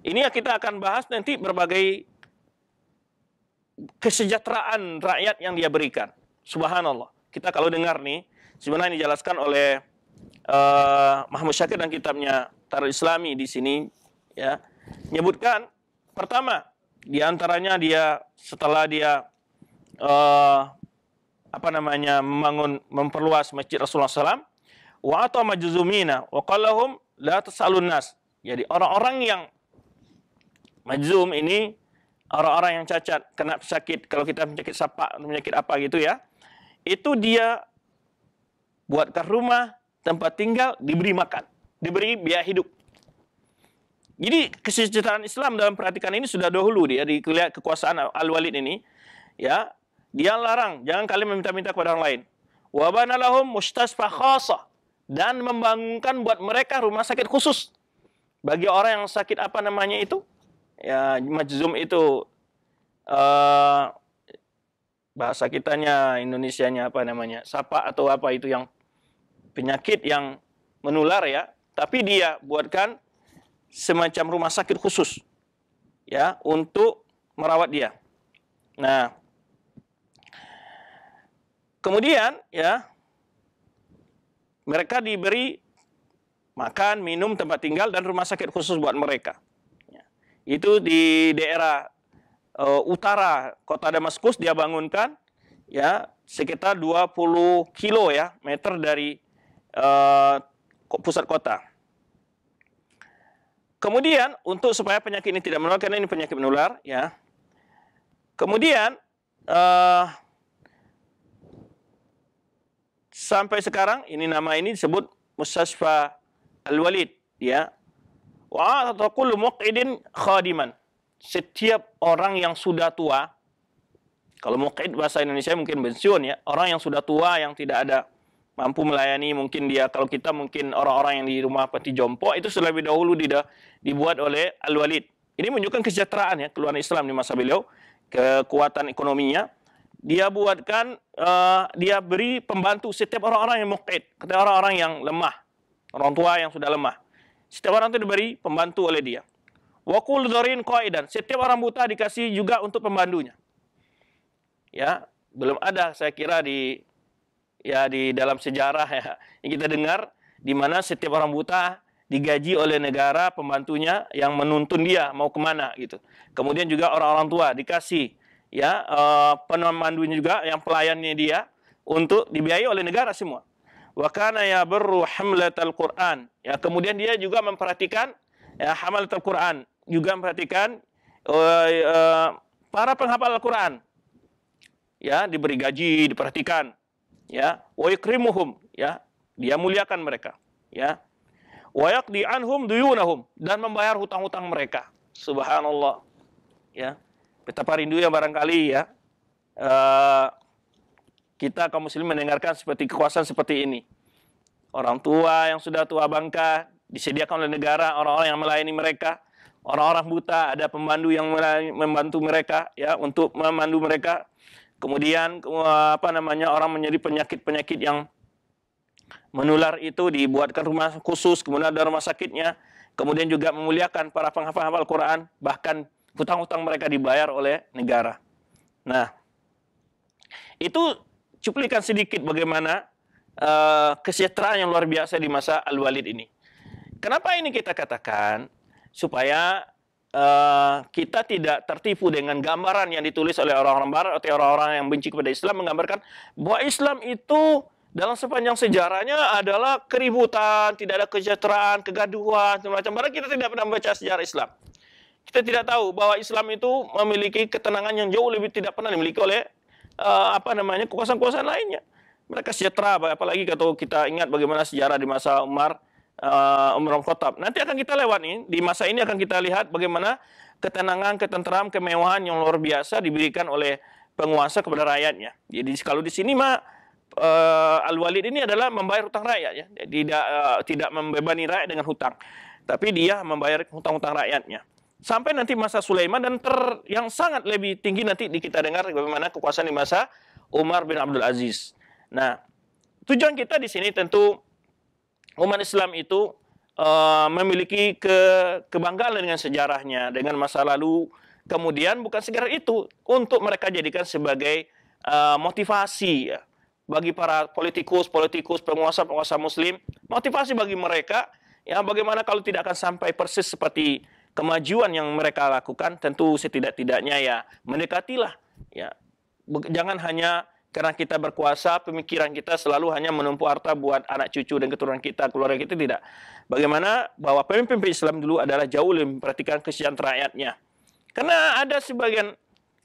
Ini yang kita akan bahas nanti berbagai kesejahteraan rakyat yang dia berikan. Subhanallah. Kita kalau dengar nih, sebenarnya ini dijelaskan oleh uh, eh, Muhammad Syakir dan kitabnya Tarul Islami di sini ya menyebutkan pertama di antaranya dia setelah dia uh, apa namanya membangun memperluas masjid Rasulullah SAW wa atau majuzumina wa qalahum la tasalun jadi orang-orang yang majzum ini orang-orang yang cacat kena sakit kalau kita penyakit sapa penyakit apa gitu ya itu dia buatkan rumah tempat tinggal diberi makan diberi biaya hidup jadi kesejahteraan Islam dalam perhatikan ini sudah dahulu dia di kekuasaan Al-Walid ini ya, dia larang jangan kalian meminta-minta kepada orang lain. Wa banalahum mustasfa khasa dan membangunkan buat mereka rumah sakit khusus bagi orang yang sakit apa namanya itu? Ya, majzum itu eh, bahasa kitanya Indonesianya apa namanya? Sapa atau apa itu yang penyakit yang menular ya, tapi dia buatkan semacam rumah sakit khusus ya untuk merawat dia. Nah, kemudian ya mereka diberi makan, minum, tempat tinggal dan rumah sakit khusus buat mereka. Ya, itu di daerah e, utara kota Damaskus dia bangunkan ya sekitar 20 kilo ya meter dari e, pusat kota. Kemudian untuk supaya penyakit ini tidak menular karena ini penyakit menular ya. Kemudian uh, sampai sekarang ini nama ini disebut Mustasfa Al-Walid ya. Wa tataqul muqidin khadiman. Setiap orang yang sudah tua kalau muqid bahasa Indonesia mungkin pensiun ya, orang yang sudah tua yang tidak ada mampu melayani mungkin dia kalau kita mungkin orang-orang yang di rumah peti jompo itu lebih dahulu tidak dibuat oleh Al-Walid. Ini menunjukkan kesejahteraan ya keluaran Islam di masa beliau, kekuatan ekonominya. Dia buatkan uh, dia beri pembantu setiap orang-orang yang muqid, kepada orang-orang yang lemah, orang tua yang sudah lemah. Setiap orang itu diberi pembantu oleh dia. Wakul dorin dan Setiap orang buta dikasih juga untuk pembantunya. Ya, belum ada saya kira di ya di dalam sejarah ya yang kita dengar di mana setiap orang buta digaji oleh negara pembantunya yang menuntun dia mau kemana gitu. Kemudian juga orang-orang tua dikasih ya uh, eh, pemandunya juga yang pelayannya dia untuk dibiayai oleh negara semua. Wa kana ya berru al Quran. Ya kemudian dia juga memperhatikan ya al Quran, juga memperhatikan uh, uh, para penghafal Al-Quran. Ya, diberi gaji, diperhatikan ya wa ya dia muliakan mereka ya wa yaqdi anhum duyunahum dan membayar hutang-hutang mereka subhanallah ya betapa rindu ya barangkali ya uh, kita kaum muslim mendengarkan seperti kekuasaan seperti ini orang tua yang sudah tua bangka disediakan oleh negara orang-orang yang melayani mereka orang-orang buta ada pemandu yang membantu mereka ya untuk memandu mereka Kemudian eh, apa namanya orang menjadi penyakit-penyakit yang menular itu dibuatkan rumah khusus, kemudian ada rumah sakitnya, kemudian juga memuliakan para penghafal hafal quran bahkan hutang-hutang mereka dibayar oleh negara. Nah, itu cuplikan sedikit bagaimana uh, eh, kesejahteraan yang luar biasa di masa Al-Walid ini. Kenapa ini kita katakan? Supaya Eh, kita tidak tertipu dengan gambaran yang ditulis oleh orang-orang barat atau orang-orang yang benci kepada Islam menggambarkan bahwa Islam itu dalam sepanjang sejarahnya adalah keributan, tidak ada kesejahteraan, kegaduhan, semacam. Padahal kita tidak pernah membaca sejarah Islam. Kita tidak tahu bahwa Islam itu memiliki ketenangan yang jauh lebih tidak pernah dimiliki oleh uh, apa namanya kekuasaan-kekuasaan lainnya. Mereka sejahtera, apalagi kalau kita ingat bagaimana sejarah di masa Umar uh, eh, Umar Khattab. Nanti akan kita lewat nih, di masa ini akan kita lihat bagaimana ketenangan, ketenteram, kemewahan yang luar biasa diberikan oleh penguasa kepada rakyatnya. Jadi kalau di sini mah eh, uh, Al-Walid ini adalah membayar hutang rakyat ya. Tidak uh, eh, tidak membebani rakyat dengan hutang. Tapi dia membayar hutang-hutang rakyatnya. Sampai nanti masa Sulaiman dan ter, yang sangat lebih tinggi nanti kita dengar bagaimana kekuasaan di masa Umar bin Abdul Aziz. Nah, tujuan kita di sini tentu umat Islam itu uh, memiliki ke, kebanggaan dengan sejarahnya, dengan masa lalu. Kemudian bukan segera itu untuk mereka jadikan sebagai uh, motivasi ya, bagi para politikus, politikus, penguasa, penguasa Muslim, motivasi bagi mereka ya bagaimana kalau tidak akan sampai persis seperti kemajuan yang mereka lakukan tentu setidak-tidaknya ya mendekatilah ya jangan hanya karena kita berkuasa, pemikiran kita selalu hanya menumpu harta buat anak cucu dan keturunan kita, keluarga kita tidak. Bagaimana bahwa pemimpin-pemimpin Islam dulu adalah jauh lebih memperhatikan kesian rakyatnya. Karena ada sebagian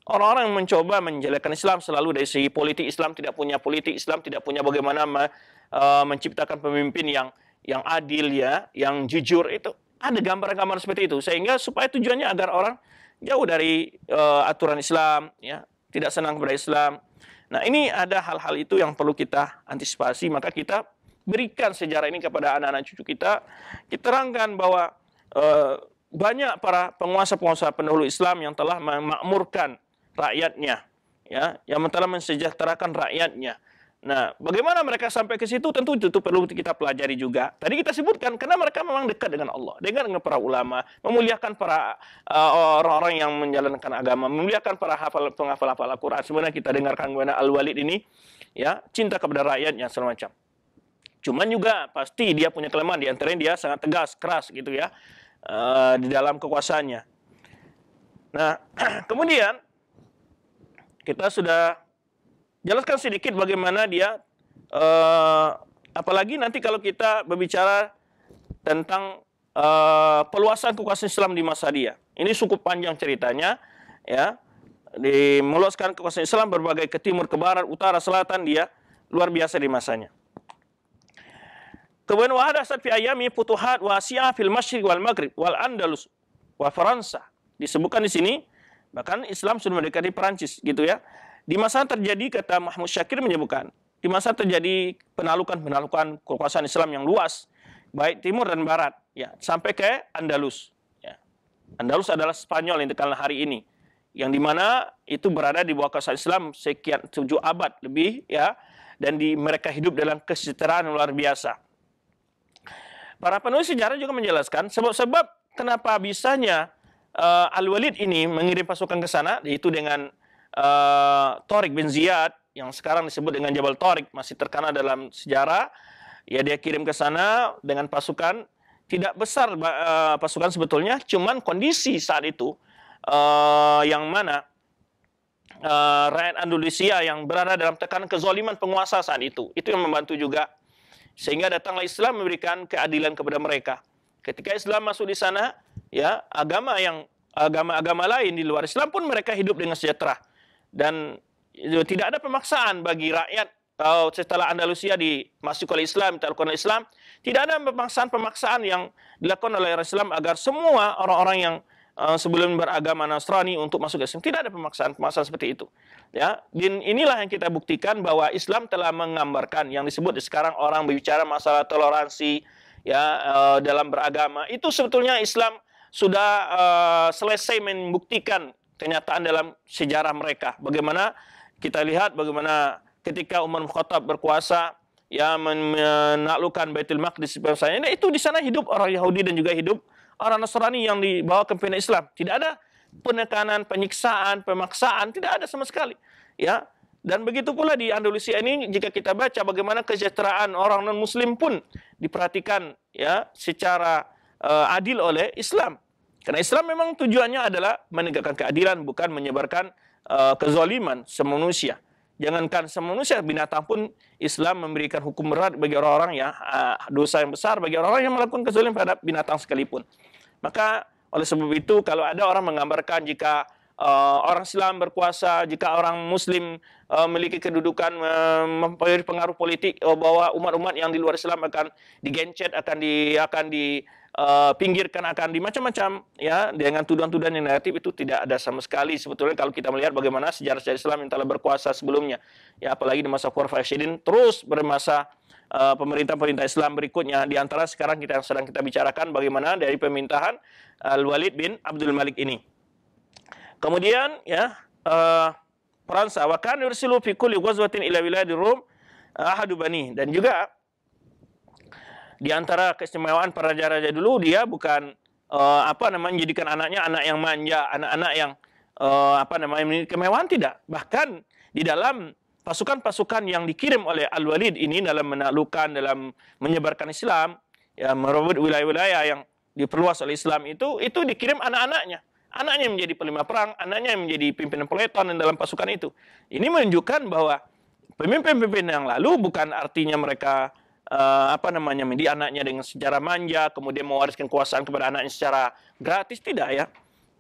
orang-orang yang mencoba menjelekkan Islam selalu dari segi politik Islam tidak punya politik Islam tidak punya bagaimana me, uh, menciptakan pemimpin yang yang adil ya, yang jujur itu ada gambar-gambar seperti itu sehingga supaya tujuannya agar orang jauh dari uh, aturan Islam ya, tidak senang kepada Islam, Nah, ini ada hal-hal itu yang perlu kita antisipasi, maka kita berikan sejarah ini kepada anak-anak cucu kita. Kita terangkan bahwa e, banyak para penguasa-penguasa pendahulu Islam yang telah memakmurkan rakyatnya, ya, yang telah mensejahterakan rakyatnya, Nah, bagaimana mereka sampai ke situ tentu itu perlu kita pelajari juga. Tadi kita sebutkan karena mereka memang dekat dengan Allah, dengan para ulama, memuliakan para orang eh, orang-orang yang menjalankan agama, memuliakan para hafal penghafal hafal Al-Qur'an. Sebenarnya kita dengarkan Wana Al-Walid ini ya, cinta kepada rakyatnya yang semacam. Cuman juga pasti dia punya kelemahan di antaranya dia sangat tegas, keras gitu ya uh, di dalam kekuasaannya. Nah, kemudian kita sudah jelaskan sedikit bagaimana dia uh, apalagi nanti kalau kita berbicara tentang uh, peluasan kekuasaan Islam di masa dia. Ini cukup panjang ceritanya ya. Di meluaskan kekuasaan Islam berbagai ke timur, ke barat, utara, selatan dia luar biasa di masanya. Kemudian saat fi ayami putuhat wasi'ah fil masyriq wal maghrib wal andalus wa fransa Disebutkan di sini bahkan Islam sudah mendekati Perancis gitu ya. Di masa terjadi, kata Mahmud Syakir menyebutkan, di masa terjadi penalukan-penalukan kekuasaan Islam yang luas, baik timur dan barat, ya sampai ke Andalus. Ya. Andalus adalah Spanyol yang dikenal hari ini, yang dimana itu berada di bawah kekuasaan Islam sekian tujuh abad lebih, ya, dan di mereka hidup dalam kesejahteraan luar biasa. Para penulis sejarah juga menjelaskan sebab-sebab kenapa bisanya uh, Al-Walid ini mengirim pasukan ke sana, yaitu dengan Eh, Torik bin Ziyad yang sekarang disebut dengan Jabal Torik masih terkena dalam sejarah. Ya dia kirim ke sana dengan pasukan tidak besar uh, pasukan sebetulnya, cuman kondisi saat itu uh, yang mana uh, rakyat Andalusia yang berada dalam tekanan kezaliman penguasa saat itu, itu yang membantu juga sehingga datanglah Islam memberikan keadilan kepada mereka. Ketika Islam masuk di sana, ya agama yang agama-agama lain di luar Islam pun mereka hidup dengan sejahtera dan eh, tidak ada pemaksaan bagi rakyat atau setelah Andalusia dimasuk oleh Islam, dilakukan oleh Islam, tidak ada pemaksaan-pemaksaan yang dilakukan oleh Islam agar semua orang-orang yang eh, sebelum beragama Nasrani untuk masuk Islam. Tidak ada pemaksaan-pemaksaan seperti itu. Ya, dan inilah yang kita buktikan bahwa Islam telah menggambarkan yang disebut sekarang orang berbicara masalah toleransi ya eh, dalam beragama. Itu sebetulnya Islam sudah uh, selesai membuktikan kenyataan dalam sejarah mereka. Bagaimana kita lihat bagaimana ketika Umar Khattab berkuasa ya menaklukkan Baitul Maqdis Nah, itu di sana hidup orang Yahudi dan juga hidup orang Nasrani yang dibawa ke pihak Islam. Tidak ada penekanan, penyiksaan, pemaksaan, tidak ada sama sekali. Ya, dan begitu pula di Andalusia ini jika kita baca bagaimana kesejahteraan orang non muslim pun diperhatikan ya secara uh, adil oleh Islam. Karena Islam memang tujuannya adalah menegakkan keadilan, bukan menyebarkan uh, kezaliman semanusia. Jangankan semanusia, binatang pun Islam memberikan hukum berat bagi orang-orang yang uh, dosa yang besar, bagi orang-orang yang melakukan kezaliman terhadap binatang sekalipun. Maka oleh sebab itu, kalau ada orang menggambarkan jika uh, orang Islam berkuasa, jika orang Muslim uh, memiliki kedudukan, uh, mempunyai pengaruh politik, uh, bahwa umat-umat yang di luar Islam akan digencet, akan di akan di Eh, pinggirkan akan di macam-macam ya dengan tuduhan-tuduhan yang negatif itu tidak ada sama sekali sebetulnya kalau kita melihat bagaimana sejarah-sejarah Islam yang telah berkuasa sebelumnya ya apalagi di masa Khulafaur Rasyidin terus bermasa uh, pemerintah-pemerintah Islam berikutnya di antara sekarang kita yang sedang kita bicarakan bagaimana dari pemerintahan eh, Al-Walid bin Abdul Malik ini. Kemudian ya uh, Peransa wa kan yursilu fi kulli ghazwatin ila wilayati Rum ahadu dan juga di antara keistimewaan para raja-raja dulu dia bukan uh, apa namanya menjadikan anaknya anak yang manja, anak-anak yang uh, apa namanya kemewahan tidak. Bahkan di dalam pasukan-pasukan yang dikirim oleh Al-Walid ini dalam menaklukkan, dalam menyebarkan Islam, ya merebut wilayah-wilayah yang diperluas oleh Islam itu itu dikirim anak-anaknya. Anaknya menjadi panglima perang, anaknya menjadi pimpinan peleton dan dalam pasukan itu. Ini menunjukkan bahwa pemimpin-pemimpin yang lalu bukan artinya mereka uh, apa namanya di anaknya dengan secara manja kemudian mewariskan kekuasaan kepada anaknya secara gratis tidak ya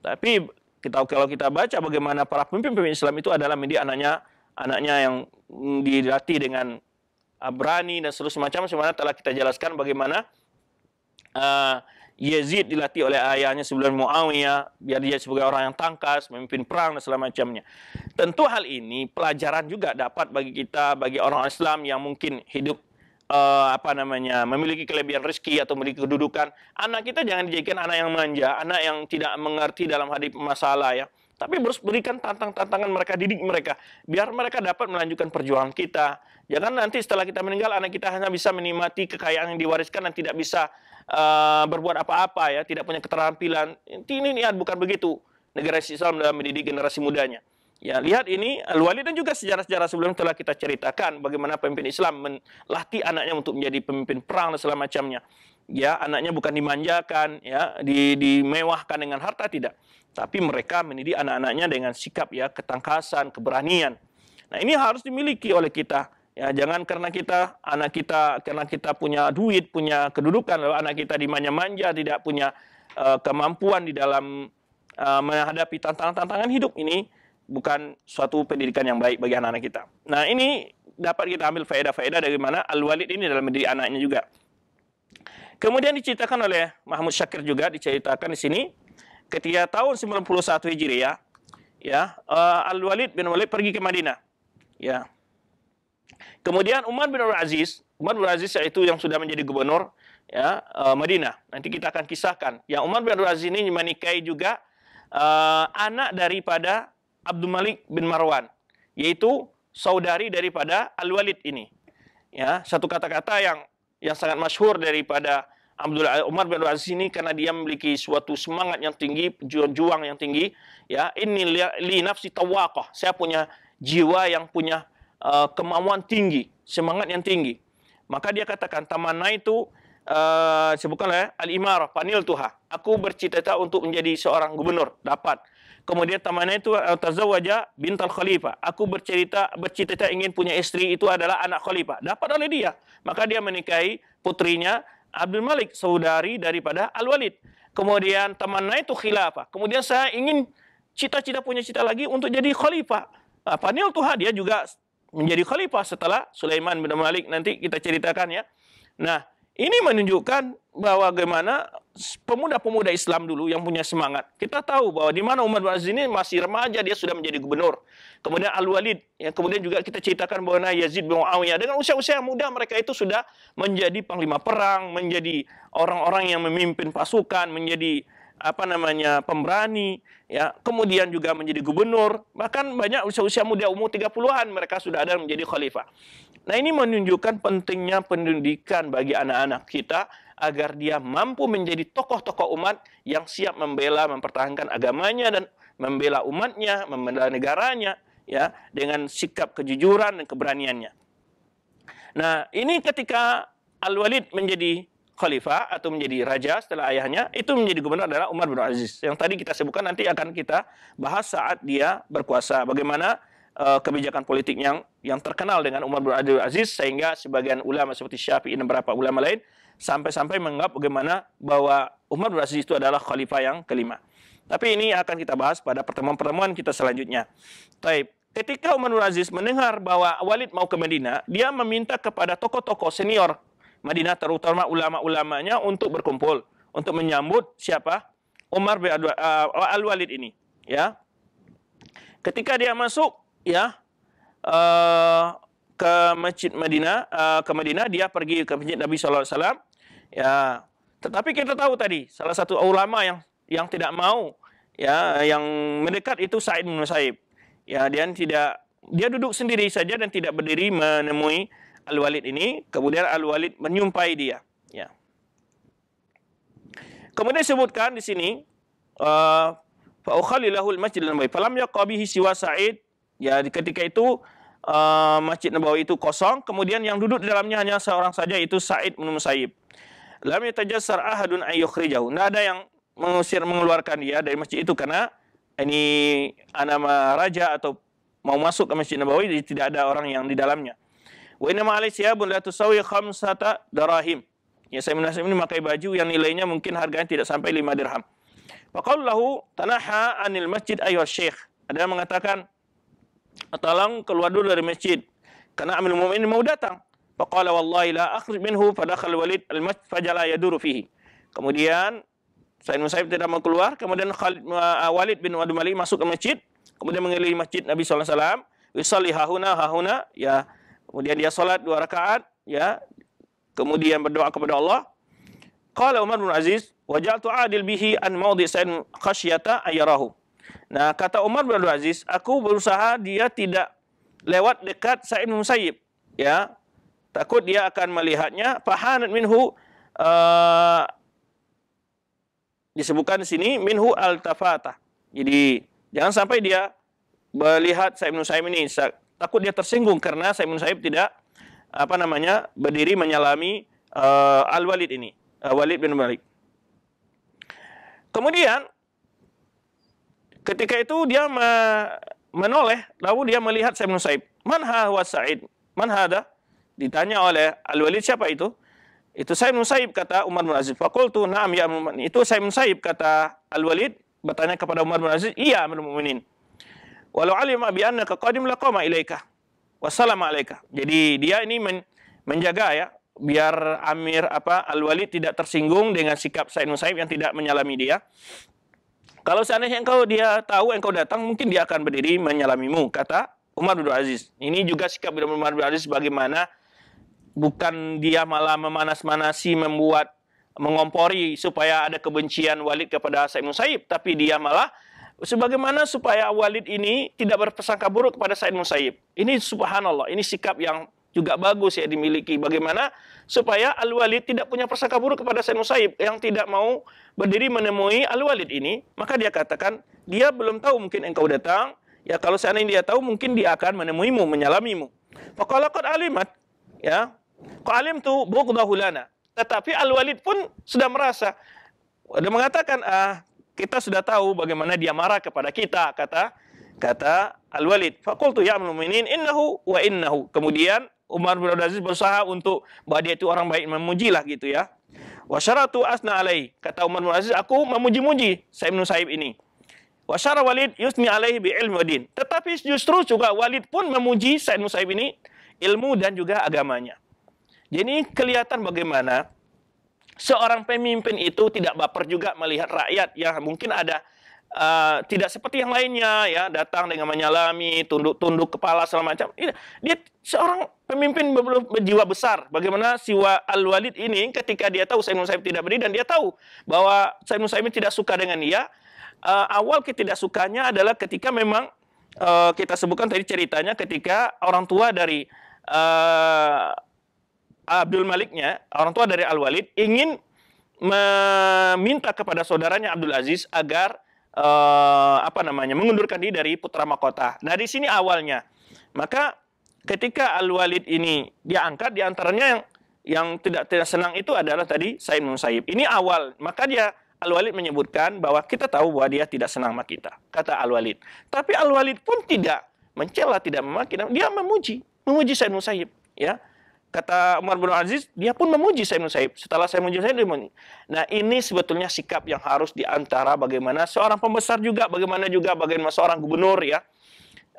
tapi kita kalau kita baca bagaimana para pemimpin-pemimpin Islam itu adalah mendidik anaknya anaknya yang dilatih dengan eh, berani dan seluruh semacam semuanya telah kita jelaskan bagaimana uh, Yazid dilatih oleh ayahnya sebelum Muawiyah biar dia sebagai orang yang tangkas memimpin perang dan segala macamnya. Tentu hal ini pelajaran juga dapat bagi kita bagi orang Islam yang mungkin hidup uh, apa namanya memiliki kelebihan rezeki atau memiliki kedudukan anak kita jangan dijadikan anak yang manja anak yang tidak mengerti dalam hadis masalah ya tapi harus berikan tantang-tantangan mereka, didik mereka. Biar mereka dapat melanjutkan perjuangan kita. Jangan nanti setelah kita meninggal, anak kita hanya bisa menikmati kekayaan yang diwariskan dan tidak bisa uh, berbuat apa-apa ya. Tidak punya keterampilan. Ini, niat bukan begitu. Negara Islam dalam mendidik generasi mudanya. Ya, lihat ini Al-Walid dan juga sejarah-sejarah sebelum telah kita ceritakan bagaimana pemimpin Islam melatih anaknya untuk menjadi pemimpin perang dan segala macamnya. Ya, anaknya bukan dimanjakan, ya, di, dimewahkan dengan harta tidak, tapi mereka mendidik anak-anaknya dengan sikap ya ketangkasan, keberanian. Nah, ini harus dimiliki oleh kita. Ya, jangan karena kita anak kita karena kita punya duit, punya kedudukan lalu anak kita dimanja-manja, tidak punya uh, kemampuan di dalam uh, menghadapi tantangan-tantangan hidup ini bukan suatu pendidikan yang baik bagi anak-anak kita. Nah, ini dapat kita ambil faedah-faedah dari mana Al-Walid ini dalam mendidik anaknya juga. Kemudian diceritakan oleh Mahmud Syakir juga diceritakan di sini ketika tahun 91 Hijriah ya uh, Al-Walid bin Walid pergi ke Madinah. Ya. Kemudian Umar bin Abdul Aziz, Umar bin Abdul Aziz yaitu yang sudah menjadi gubernur ya uh, Madinah. Nanti kita akan kisahkan. Yang Umar bin Abdul Aziz ini menikahi juga uh, anak daripada Abdul Malik bin Marwan, yaitu saudari daripada Al-Walid ini. Ya, satu kata-kata yang yang sangat masyhur daripada Abdul Umar bin Aziz ini karena dia memiliki suatu semangat yang tinggi, juang juang yang tinggi, ya, ini li, li nafsi tawakoh. Saya punya jiwa yang punya uh, kemauan tinggi, semangat yang tinggi. Maka dia katakan tamana itu uh, sebutkanlah ya, al-imar panil tuha. Aku bercita-cita untuk menjadi seorang gubernur, dapat Kemudian temannya itu eh, tazawaja bintal khalifah. Aku bercerita bercita-cita ingin punya istri itu adalah anak khalifah. Dapat oleh dia. Maka dia menikahi putrinya Abdul Malik, saudari daripada Al-Walid. Kemudian temannya itu khilafah. Kemudian saya ingin cita-cita punya cita lagi untuk jadi khalifah. Nah, Panil Tuha dia juga menjadi khalifah setelah Sulaiman bin Malik nanti kita ceritakan ya. Nah, ini menunjukkan bahwa bagaimana pemuda-pemuda Islam dulu yang punya semangat. Kita tahu bahwa di mana Umar bin Aziz ini masih remaja dia sudah menjadi gubernur. Kemudian Al Walid, ya, kemudian juga kita ceritakan bahwa Yazid bin Muawiyah dengan usia-usia muda mereka itu sudah menjadi panglima perang, menjadi orang-orang yang memimpin pasukan, menjadi apa namanya pemberani ya kemudian juga menjadi gubernur bahkan banyak usia-usia muda umur 30-an mereka sudah ada menjadi khalifah. Nah, ini menunjukkan pentingnya pendidikan bagi anak-anak kita agar dia mampu menjadi tokoh-tokoh umat yang siap membela, mempertahankan agamanya dan membela umatnya, membela negaranya ya dengan sikap kejujuran dan keberaniannya. Nah, ini ketika Al-Walid menjadi khalifah atau menjadi raja setelah ayahnya, itu menjadi gubernur adalah Umar bin Aziz. Yang tadi kita sebutkan nanti akan kita bahas saat dia berkuasa. Bagaimana eh, kebijakan politik yang yang terkenal dengan Umar bin Abdul Aziz sehingga sebagian ulama seperti Syafi'i dan beberapa ulama lain sampai-sampai menganggap bagaimana bahwa Umar bin Aziz itu adalah khalifah yang kelima. Tapi ini akan kita bahas pada pertemuan-pertemuan kita selanjutnya. Taib. Ketika Umar bin Aziz mendengar bahwa Walid mau ke Madinah, dia meminta kepada tokoh-tokoh senior Madinah terutama ulama-ulamanya untuk berkumpul untuk menyambut siapa? Umar bin uh, Al-Walid ini, ya. Ketika dia masuk, ya, uh, ke masjid Madinah uh, ke Madinah dia pergi ke masjid Nabi saw ya tetapi kita tahu tadi salah satu ulama yang yang tidak mau ya yang mendekat itu Sa'id bin Musaib ya dia tidak dia duduk sendiri saja dan tidak berdiri menemui Al Walid ini kemudian Al Walid menyumpai dia ya kemudian disebutkan di sini uh, fa ukhallilahul masjid al-nabawi falam yaqabihi siwa Sa'id ya ketika itu Eh, masjid Nabawi itu kosong, kemudian yang duduk di dalamnya hanya seorang saja itu Said bin Musayyib. Lam yatajassar ahadun ayyukhrijahu. jauh. ada yang mengusir mengeluarkan dia dari masjid itu karena ini anama raja atau mau masuk ke Masjid Nabawi jadi tidak ada orang yang di dalamnya. Wa inna boleh bun la tusawi khamsata darahim. Ya saya menasib ini memakai baju yang nilainya mungkin harganya tidak sampai 5 dirham. Faqallahu tanaha anil masjid ayyuhas syekh. Ada yang mengatakan, tolong keluar dulu dari masjid karena Amir Mu'minin mau datang. Faqala wallahi la akhrij minhu fadakhal Walid al-masjid fajala yaduru fihi. Kemudian Sayyid Musaib tidak mau keluar, kemudian Khalid, uh, Walid bin Wadud Malik masuk ke masjid, kemudian mengelilingi masjid Nabi saw. alaihi wasallam, hahuna hahuna ya. Kemudian dia salat dua rakaat ya. Kemudian berdoa kepada Allah. Qala Umar bin Aziz, tu adil bihi an mawdi sayyid khasyata ayarahu. Nah, kata Umar bin Abdul Aziz, aku berusaha dia tidak lewat dekat Sa'id bin Musayyib. Ya, takut dia akan melihatnya. Fahanat minhu uh, disebutkan di sini minhu al altafata. Jadi jangan sampai dia melihat Sa'id bin Musayyib ini. Takut dia tersinggung karena Sa'id bin Musayyib tidak apa namanya berdiri menyalami uh, eh, Al Walid ini, uh, Walid bin Malik. Kemudian Ketika itu dia menoleh, lalu dia melihat Sa'id bin Sa'ib. Man huwa Sa'id? Man hada? Ditanya oleh Al-Walid siapa itu? Itu Sa'id bin kata Umar bin Aziz. Fakultu na'am ya mu'min. Itu Sa'id bin kata Al-Walid bertanya kepada Umar bin Aziz, "Iya, amir muminin Walau alim abi annaka qadim laqama ilaika. Wassalamu alaika. Jadi dia ini men menjaga ya biar Amir apa Al-Walid tidak tersinggung dengan sikap Sa'id bin yang tidak menyalami dia. Kalau seandainya engkau dia tahu engkau datang, mungkin dia akan berdiri menyalamimu, kata Umar bin Aziz. Ini juga sikap Umar bin Aziz bagaimana bukan dia malah memanas-manasi membuat mengompori supaya ada kebencian Walid kepada Sa'id Musaib, tapi dia malah sebagaimana supaya Walid ini tidak berpesangka buruk kepada Sa'id Musaib. Ini subhanallah, ini sikap yang juga bagus ya dimiliki. Bagaimana supaya Al-Walid tidak punya persangka buruk kepada Sayyid Musaib yang tidak mau berdiri menemui Al-Walid ini, maka dia katakan, dia belum tahu mungkin engkau datang, ya kalau seandainya dia tahu mungkin dia akan menemuimu, menyalamimu. Faqala qad alimat, ya. kau alim tu bughdahu lana. Tetapi Al-Walid pun sudah merasa sudah mengatakan, ah, kita sudah tahu bagaimana dia marah kepada kita, kata kata Al-Walid. Fakultu ya mu'minin innahu wa innahu. Kemudian Umar bin Abdul Aziz berusaha untuk bahwa dia itu orang baik memuji lah gitu ya. Wasyaratu asna alai. Kata Umar bin Abdul Aziz, aku memuji-muji Sa'ib bin Sa'ib ini. Wasyara Walid yusni alaihi bi ilmi wadin. Tetapi justru juga Walid pun memuji Sa'id bin Sa'ib ini ilmu dan juga agamanya. Jadi kelihatan bagaimana seorang pemimpin itu tidak baper juga melihat rakyat yang mungkin ada uh, tidak seperti yang lainnya ya datang dengan menyalami tunduk-tunduk kepala segala macam iya, dia seorang pemimpin berjiwa besar bagaimana siwa al walid ini ketika dia tahu Said Musaib tidak beri dan dia tahu bahwa Said Musaib tidak suka dengan dia uh, awal ketidaksukanya adalah ketika memang uh, kita sebutkan tadi ceritanya ketika orang tua dari uh, Abdul Maliknya orang tua dari Al Walid ingin meminta kepada saudaranya Abdul Aziz agar Eh, apa namanya mengundurkan diri dari putra mahkota. Nah di sini awalnya, maka ketika Al Walid ini diangkat diantaranya yang yang tidak tidak senang itu adalah tadi Sa'id bin Musayyib. Ini awal, maka dia Al-Walid menyebutkan bahwa kita tahu bahwa dia tidak senang sama kita, kata Al-Walid. Tapi Al-Walid pun tidak mencela, tidak memaki, dia memuji, memuji Sa'id Sa'ib ya. Kata Umar bin Aziz, dia pun memuji saya bin Sa'ib. Setelah saya memuji saya dia memuji. Nah, ini sebetulnya sikap yang harus diantara bagaimana seorang pembesar juga, bagaimana juga bagaimana seorang gubernur ya.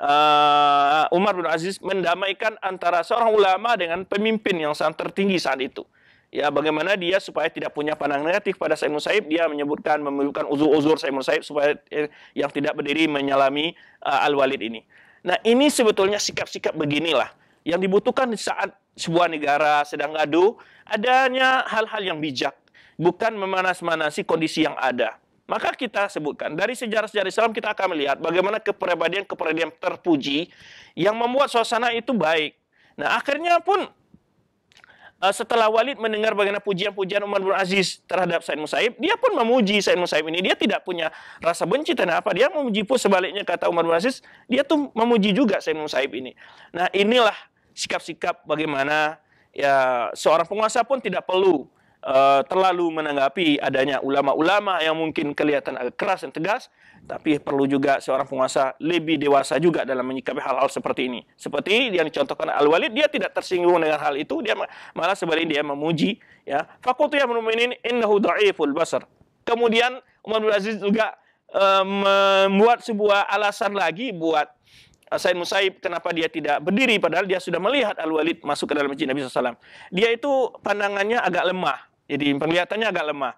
Uh, Umar bin Aziz mendamaikan antara seorang ulama dengan pemimpin yang sangat tertinggi saat itu. Ya, bagaimana dia supaya tidak punya pandangan negatif pada Sa'id Sa'ib, dia menyebutkan, memerlukan uzur-uzur Sa'id Sa'ib supaya eh, yang tidak berdiri menyalami uh, eh, Al-Walid ini. Nah, ini sebetulnya sikap-sikap beginilah yang dibutuhkan saat sebuah negara sedang gaduh, adanya hal-hal yang bijak, bukan memanas-manasi kondisi yang ada. Maka kita sebutkan dari sejarah-sejarah Islam kita akan melihat bagaimana kepribadian-kepribadian terpuji yang membuat suasana itu baik. Nah, akhirnya pun eh, setelah Walid mendengar bagaimana pujian-pujian Umar bin Aziz terhadap Said Musaib, dia pun memuji Said Musaib ini. Dia tidak punya rasa benci dan apa. Dia memuji pun sebaliknya kata Umar bin Aziz, dia tuh memuji juga Said Musaib ini. Nah, inilah sikap-sikap bagaimana ya seorang penguasa pun tidak perlu uh, terlalu menanggapi adanya ulama-ulama yang mungkin kelihatan agak keras dan tegas, tapi perlu juga seorang penguasa lebih dewasa juga dalam menyikapi hal-hal seperti ini. Seperti yang dicontohkan Al-Walid, dia tidak tersinggung dengan hal itu, dia malah sebaliknya dia memuji ya. Fakultu yang muminin innahu dhaiful basar. Kemudian Umar bin Aziz juga eh, membuat sebuah alasan lagi buat Said Musaib kenapa dia tidak berdiri padahal dia sudah melihat Al-Walid masuk ke dalam masjid Nabi SAW. Dia itu pandangannya agak lemah. Jadi penglihatannya agak lemah.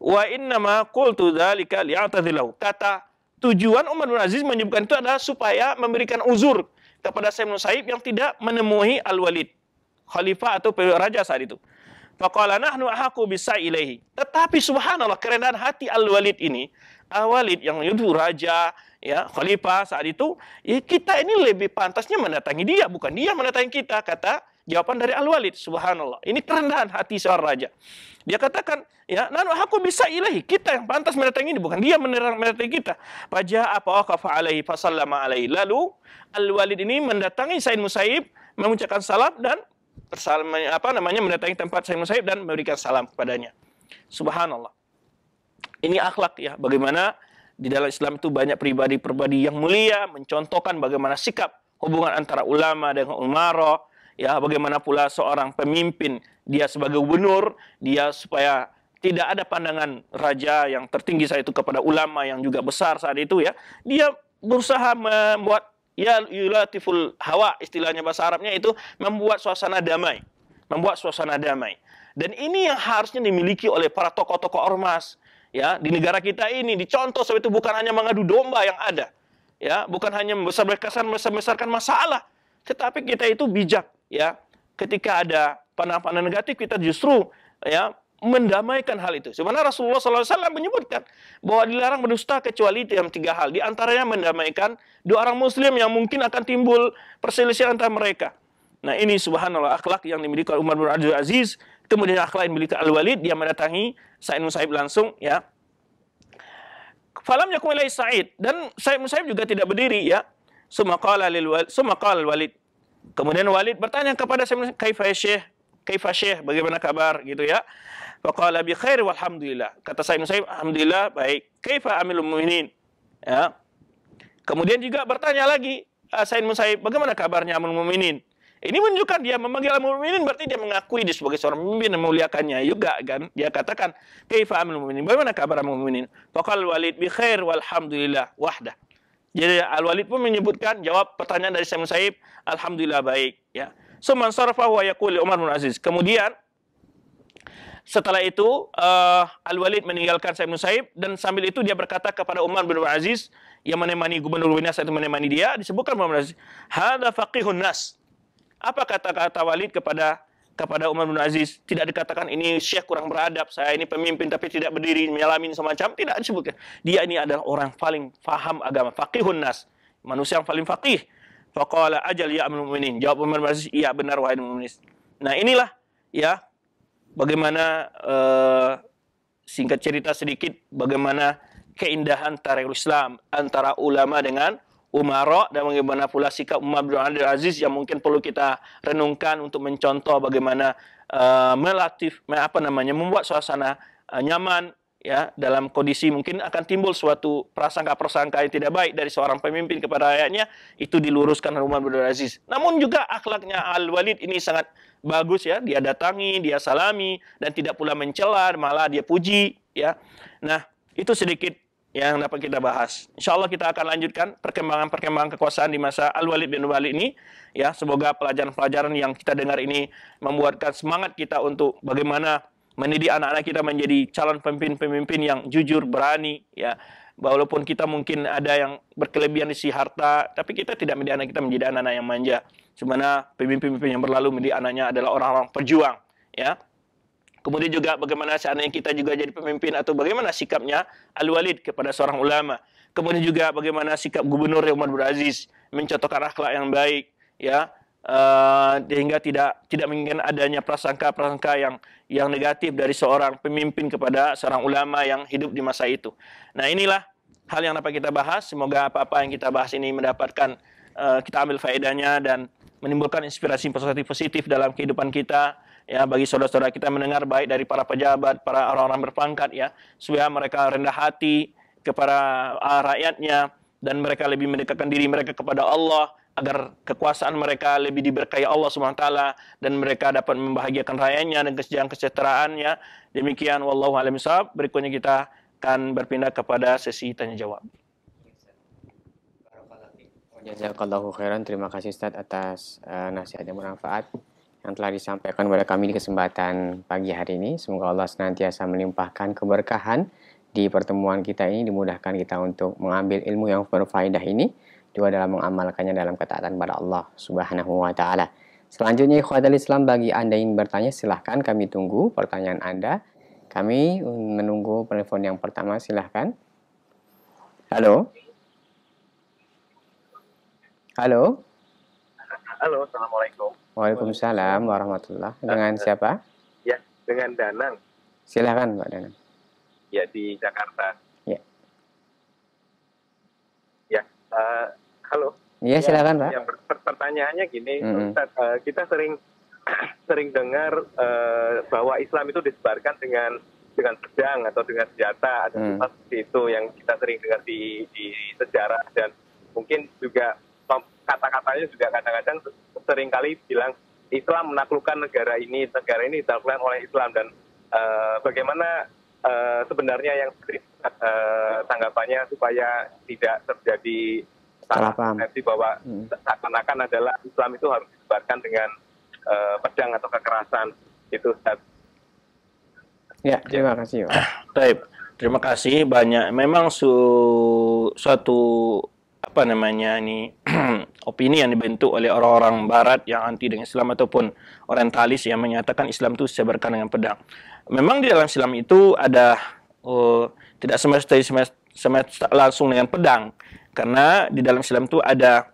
Wa innama qultu dzalika li'atazilau. Kata tujuan Umar bin Aziz menyebutkan itu adalah supaya memberikan uzur kepada Said Musaib yang tidak menemui Al-Walid, khalifah atau raja saat itu. Faqala nahnu ahaku bisa ilaihi. Tetapi subhanallah kerendahan hati Al-Walid ini, Al-Walid yang itu raja, ya khalifah saat itu, ya kita ini lebih pantasnya mendatangi dia, bukan dia mendatangi kita, kata jawaban dari Al-Walid, subhanallah. Ini kerendahan hati seorang raja. Dia katakan, ya, nanu aku bisa ilahi, kita yang pantas mendatangi ini, bukan dia mendatangi kita. Paja apa waqafa alaihi fasallama alaihi. Lalu Al-Walid ini mendatangi Said Musaib, mengucapkan salam dan bersalam, apa namanya mendatangi tempat Said Musaib dan memberikan salam kepadanya. Subhanallah. Ini akhlak ya, bagaimana di dalam Islam itu banyak pribadi-pribadi yang mulia mencontohkan bagaimana sikap hubungan antara ulama dengan umara, ya bagaimana pula seorang pemimpin dia sebagai gubernur, dia supaya tidak ada pandangan raja yang tertinggi saat itu kepada ulama yang juga besar saat itu ya. Dia berusaha membuat ya yulatiful hawa istilahnya bahasa Arabnya itu membuat suasana damai membuat suasana damai dan ini yang harusnya dimiliki oleh para tokoh-tokoh ormas ya di negara kita ini dicontoh sebab itu bukan hanya mengadu domba yang ada ya bukan hanya membesar-besarkan membesarkan masalah tetapi kita itu bijak ya ketika ada pandangan-pandangan negatif kita justru ya mendamaikan hal itu. Sebenarnya Rasulullah SAW menyebutkan bahwa dilarang berdusta kecuali dalam tiga hal. Di antaranya mendamaikan dua orang Muslim yang mungkin akan timbul perselisihan antara mereka. Nah ini subhanallah akhlak yang dimiliki oleh Umar bin Abdul Aziz. Kemudian akhlak yang dimiliki Al-Walid. Dia mendatangi Sa'id bin langsung ya. Falam yakum ilai Sa'id dan Sa'id bin juga tidak berdiri ya. Suma qala lil suma qala Walid. Kemudian Walid bertanya kepada Sa'id kaifa ya syekh? Kaifa ya syekh? Bagaimana kabar gitu ya. Faqala bi khair walhamdulillah. Kata Sa'id bin alhamdulillah baik. Kaifa amilul mu'minin? Ya. Kemudian juga bertanya lagi eh, Sa'id bin bagaimana kabarnya Amul Muminin? Ini menunjukkan dia memanggil muminin berarti dia mengakui dia sebagai seorang pemimpin dan memuliakannya juga kan. Dia katakan, "Kaifa amul muminin. Bagaimana kabar mu'minin?" Faqal Walid bi khair walhamdulillah wahda. Jadi Al-Walid pun menyebutkan jawab pertanyaan dari Syekh Saib, "Alhamdulillah baik." Ya. So man wa yaqul Umar bin Aziz. Kemudian setelah itu uh, Al-Walid meninggalkan Syekh Saib dan sambil itu dia berkata kepada Umar bin Aziz yang menemani gubernur Winas itu menemani dia disebutkan Umar bin Aziz, "Hada faqihun nas." Apa kata-kata Walid kepada kepada Umar bin Aziz? Tidak dikatakan ini syekh kurang beradab, saya ini pemimpin tapi tidak berdiri, menyalamin semacam. Tidak disebutkan. Dia ini adalah orang paling faham agama. Faqihun nas. Manusia yang paling faqih. Faqala ajal ya amil mu'minin. Jawab Umar bin Aziz, iya benar wahai mu'minin. Nah inilah ya bagaimana uh, singkat cerita sedikit bagaimana keindahan tarikh Islam antara ulama dengan Umaro dan bagaimana pula sikap Umar bin Abdul Aziz yang mungkin perlu kita renungkan untuk mencontoh bagaimana uh, eh, melatif apa namanya membuat suasana uh, nyaman ya dalam kondisi mungkin akan timbul suatu prasangka-prasangka yang tidak baik dari seorang pemimpin kepada rakyatnya itu diluruskan oleh Umar bin Abdul Aziz. Namun juga akhlaknya Al Walid ini sangat bagus ya, dia datangi, dia salami dan tidak pula mencela, malah dia puji ya. Nah, itu sedikit yang dapat kita bahas. Insya Allah kita akan lanjutkan perkembangan-perkembangan kekuasaan di masa Al-Walid bin Walid ini. Ya, semoga pelajaran-pelajaran yang kita dengar ini membuatkan semangat kita untuk bagaimana mendidik anak-anak kita menjadi calon pemimpin-pemimpin yang jujur, berani, ya. Walaupun kita mungkin ada yang berkelebihan di si harta, tapi kita tidak mendidik anak kita menjadi anak-anak yang manja. Sebenarnya pemimpin-pemimpin yang berlalu mendidik anaknya adalah orang-orang pejuang, ya. Kemudian juga bagaimana seandainya kita juga jadi pemimpin atau bagaimana sikapnya Al-Walid kepada seorang ulama. Kemudian juga bagaimana sikap gubernur Umar bin Aziz mencontohkan akhlak yang baik ya uh, tidak tidak menginginkan adanya prasangka-prasangka yang yang negatif dari seorang pemimpin kepada seorang ulama yang hidup di masa itu. Nah, inilah hal yang dapat kita bahas. Semoga apa-apa yang kita bahas ini mendapatkan uh, kita ambil faedahnya dan menimbulkan inspirasi positif positif dalam kehidupan kita ya bagi saudara-saudara kita mendengar baik dari para pejabat, para orang-orang berpangkat ya, supaya mereka rendah hati kepada ah, rakyatnya dan mereka lebih mendekatkan diri mereka kepada Allah agar kekuasaan mereka lebih diberkahi Allah SWT dan mereka dapat membahagiakan rakyatnya dan kesejahteraan kesejahteraannya. Demikian wallahu a'lam Berikutnya kita akan berpindah kepada sesi tanya jawab. Jazakallahu khairan. Terima kasih Ustaz atas uh, nasihat yang bermanfaat yang telah disampaikan kepada kami di kesempatan pagi hari ini. Semoga Allah senantiasa melimpahkan keberkahan di pertemuan kita ini, dimudahkan kita untuk mengambil ilmu yang berfaedah ini, juga dalam mengamalkannya dalam ketaatan kepada Allah Subhanahu wa taala. Selanjutnya ikhwatul Islam bagi Anda yang bertanya silahkan kami tunggu pertanyaan Anda. Kami menunggu telepon yang pertama silahkan. Halo. Halo. Halo, Assalamualaikum. Waalaikumsalam warahmatullah. Dengan siapa? Ya, dengan Danang. Silakan, Pak Danang. Ya, di Jakarta. Ya. Ya, uh, halo. Iya, ya, silakan Pak. Ya, pertanyaannya gini, mm -hmm. Ustaz, uh, kita sering sering dengar uh, bahwa Islam itu disebarkan dengan dengan pedang atau dengan senjata, ada hmm. itu yang kita sering dengar di, di sejarah dan mungkin juga kata-katanya juga kadang-kadang seringkali bilang Islam menaklukkan negara ini, negara ini ditaklukkan oleh Islam dan uh, bagaimana uh, sebenarnya yang uh, tanggapannya supaya tidak terjadi salah persepsi bahwa hmm. seakan-akan adalah Islam itu harus disebarkan dengan uh, pedang atau kekerasan itu Ya, terima kasih. Pak. Baik, terima kasih banyak. Memang su suatu apa namanya ini opini yang dibentuk oleh orang-orang barat yang anti dengan Islam ataupun orientalis yang menyatakan Islam itu sebarkan dengan pedang. Memang di dalam Islam itu ada uh, tidak semesta semesta, semesta langsung dengan pedang karena di dalam Islam itu ada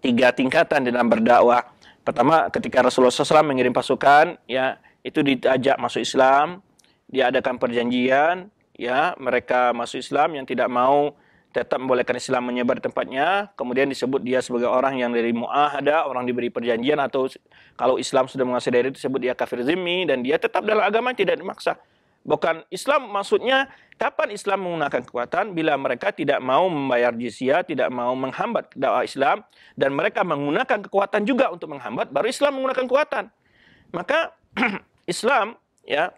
tiga tingkatan dalam berdakwah. Pertama ketika Rasulullah SAW mengirim pasukan ya itu diajak masuk Islam, diadakan perjanjian ya mereka masuk Islam yang tidak mau tetap membolehkan Islam menyebar di tempatnya, kemudian disebut dia sebagai orang yang dari ada orang diberi perjanjian, atau kalau Islam sudah menguasai dari disebut dia kafir zimmi, dan dia tetap dalam agama tidak dimaksa. Bukan Islam maksudnya kapan Islam menggunakan kekuatan bila mereka tidak mau membayar jizya tidak mau menghambat dakwah Islam dan mereka menggunakan kekuatan juga untuk menghambat baru Islam menggunakan kekuatan. Maka Islam ya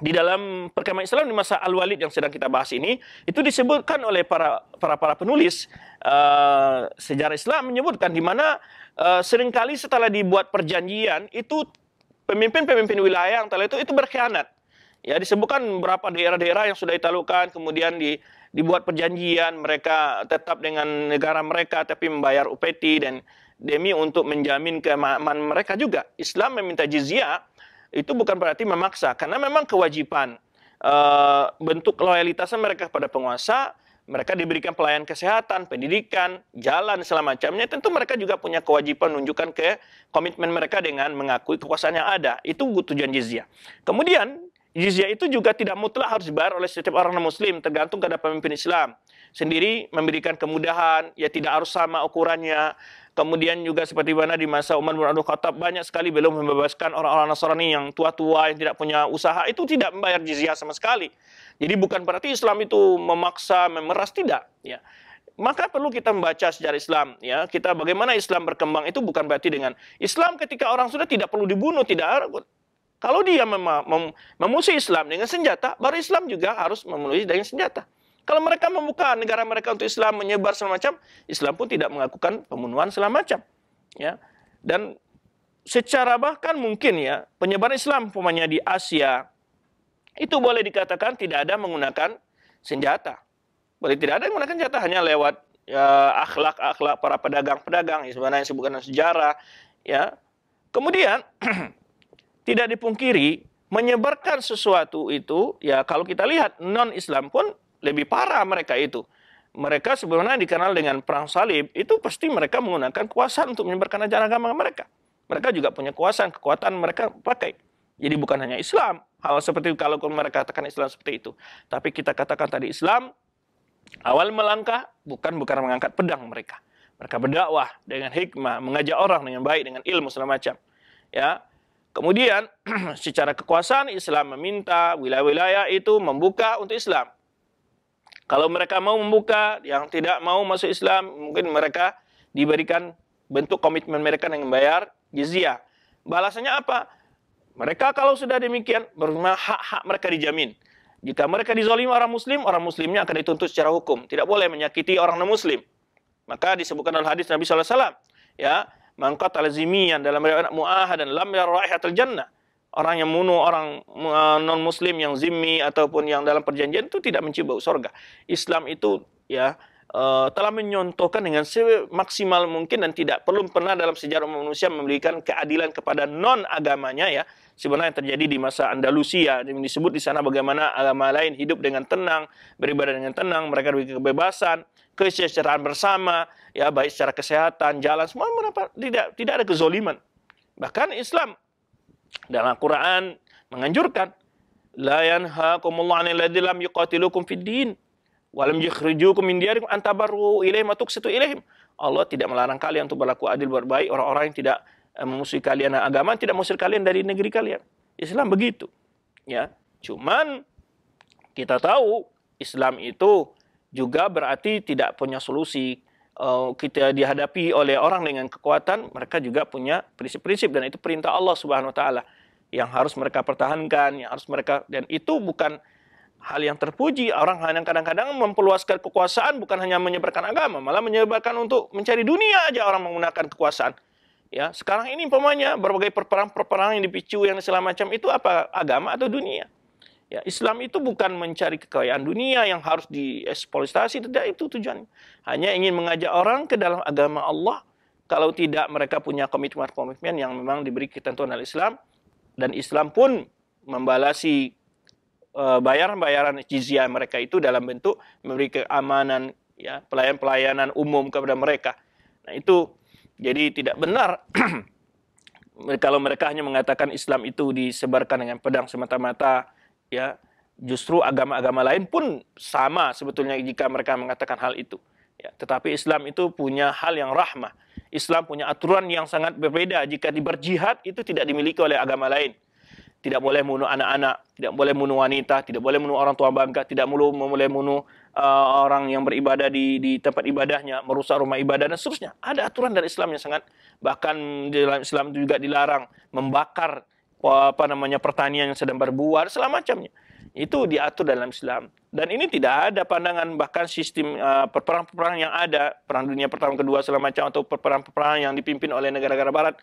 di dalam perkemahan Islam di masa Al-Walid yang sedang kita bahas ini itu disebutkan oleh para para para penulis uh, sejarah Islam menyebutkan di mana uh, seringkali setelah dibuat perjanjian itu pemimpin-pemimpin wilayah yang telah itu itu berkhianat. Ya disebutkan beberapa daerah-daerah yang sudah ditalukan kemudian di, dibuat perjanjian mereka tetap dengan negara mereka tapi membayar upeti dan demi untuk menjamin keamanan mereka juga. Islam meminta jizyah itu bukan berarti memaksa karena memang kewajiban e, bentuk loyalitasnya mereka kepada penguasa mereka diberikan pelayanan kesehatan, pendidikan, jalan segala macamnya. Tentu mereka juga punya kewajiban menunjukkan ke komitmen mereka dengan mengakui kekuasaan yang ada. Itu tujuan jizya Kemudian jizya itu juga tidak mutlak harus dibayar oleh setiap orang muslim tergantung kepada pemimpin Islam sendiri memberikan kemudahan ya tidak harus sama ukurannya Kemudian juga seperti mana di masa Umar bin Abdul Khattab banyak sekali belum membebaskan orang-orang Nasrani yang tua-tua yang tidak punya usaha itu tidak membayar jizyah sama sekali. Jadi bukan berarti Islam itu memaksa memeras tidak ya. Maka perlu kita membaca sejarah Islam ya. Kita bagaimana Islam berkembang itu bukan berarti dengan Islam ketika orang sudah tidak perlu dibunuh, tidak kalau dia mem mem memusuhi Islam dengan senjata, baru Islam juga harus memenuhi dengan senjata. Kalau mereka membuka negara mereka untuk Islam, menyebar semacam Islam pun tidak melakukan pembunuhan semacam, Ya. Dan secara bahkan mungkin ya, penyebaran Islam umpamanya di Asia, itu boleh dikatakan tidak ada menggunakan senjata. Boleh tidak ada yang menggunakan senjata, hanya lewat ya, akhlak-akhlak para pedagang-pedagang, ya, sebenarnya disebutkan sejarah. Ya. Kemudian, tidak dipungkiri menyebarkan sesuatu itu ya kalau kita lihat non Islam pun lebih parah mereka itu. Mereka sebenarnya dikenal dengan perang salib, itu pasti mereka menggunakan kuasa untuk menyebarkan ajaran agama mereka. Mereka juga punya kuasa, kekuatan mereka pakai. Jadi bukan hanya Islam, hal seperti itu, kalau mereka katakan Islam seperti itu. Tapi kita katakan tadi Islam, awal melangkah bukan bukan mengangkat pedang mereka. Mereka berdakwah dengan hikmah, mengajak orang dengan baik, dengan ilmu segala macam. Ya, Kemudian secara kekuasaan Islam meminta wilayah-wilayah itu membuka untuk Islam. Kalau mereka mau membuka, yang tidak mau masuk Islam, mungkin mereka diberikan bentuk komitmen mereka yang membayar jizya. Balasannya apa? Mereka kalau sudah demikian, hak-hak mereka dijamin. Jika mereka dizolimi orang muslim, orang muslimnya akan dituntut secara hukum. Tidak boleh menyakiti orang non-muslim. Maka disebutkan dalam hadis Nabi SAW. Ya, mangkat al-zimiyan dalam riwayat dan lam yarraihatul jannah orang yang bunuh orang eh, non muslim yang zimmi ataupun yang dalam perjanjian itu tidak mencium bau surga. Islam itu ya eh, telah menyontohkan dengan semaksimal mungkin dan tidak perlu pernah dalam sejarah manusia memberikan keadilan kepada non agamanya ya sebenarnya terjadi di masa Andalusia yang disebut di sana bagaimana agama lain hidup dengan tenang beribadah dengan tenang mereka memiliki kebebasan kesejahteraan bersama ya baik secara kesehatan jalan semua mendapat tidak tidak ada kezoliman bahkan Islam dalam Al-Quran menganjurkan la yanhaakumullahu 'anil ladzina lam yuqatilukum fid din wa lam yukhrijukum min diyarikum an tabarru ilaihim wa tuqsitu ilaihim. Allah tidak melarang kalian untuk berlaku adil berbaik orang-orang yang tidak eh, memusuhi kalian dan agama tidak mengusir kalian dari negeri kalian. Islam begitu. Ya, cuman kita tahu Islam itu juga berarti tidak punya solusi uh, kita dihadapi oleh orang dengan kekuatan, mereka juga punya prinsip-prinsip dan itu perintah Allah Subhanahu wa taala yang harus mereka pertahankan, yang harus mereka dan itu bukan hal yang terpuji. Orang hanya kadang-kadang memperluaskan kekuasaan bukan hanya menyebarkan agama, malah menyebarkan untuk mencari dunia aja orang menggunakan kekuasaan. Ya, sekarang ini umpamanya berbagai perperangan-perperangan yang dipicu yang segala macam itu apa agama atau dunia? Ya, Islam itu bukan mencari kekayaan dunia yang harus dieksploitasi, tidak itu tujuannya. Hanya ingin mengajak orang ke dalam agama Allah. Kalau tidak mereka punya komitmen-komitmen yang memang diberi ketentuan oleh Islam dan Islam pun membalasi e, bayaran-bayaran jizya mereka itu dalam bentuk memberi keamanan ya pelayan-pelayanan umum kepada mereka. Nah, itu jadi tidak benar kalau mereka hanya mengatakan Islam itu disebarkan dengan pedang semata-mata ya justru agama-agama lain pun sama sebetulnya jika mereka mengatakan hal itu. Ya, tetapi Islam itu punya hal yang rahmah. Islam punya aturan yang sangat berbeda. Jika diberjihad itu tidak dimiliki oleh agama lain. Tidak boleh bunuh anak-anak, tidak boleh bunuh wanita, tidak boleh bunuh orang tua bangka, tidak boleh bunuh eh, uh, orang yang beribadah di, di tempat ibadahnya, merusak rumah ibadah dan seterusnya. Ada aturan dari Islam yang sangat bahkan dalam Islam juga dilarang membakar apa namanya pertanian yang sedang berbuat selama macamnya itu diatur dalam Islam dan ini tidak ada pandangan bahkan sistem eh, perperangan-perperangan uh, yang ada perang dunia pertama kedua selama macam atau perperangan-perperangan yang dipimpin oleh negara-negara barat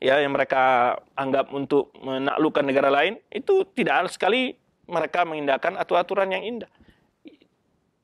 ya yang mereka anggap untuk menaklukkan negara lain itu tidak ada sekali mereka mengindahkan aturan-aturan yang indah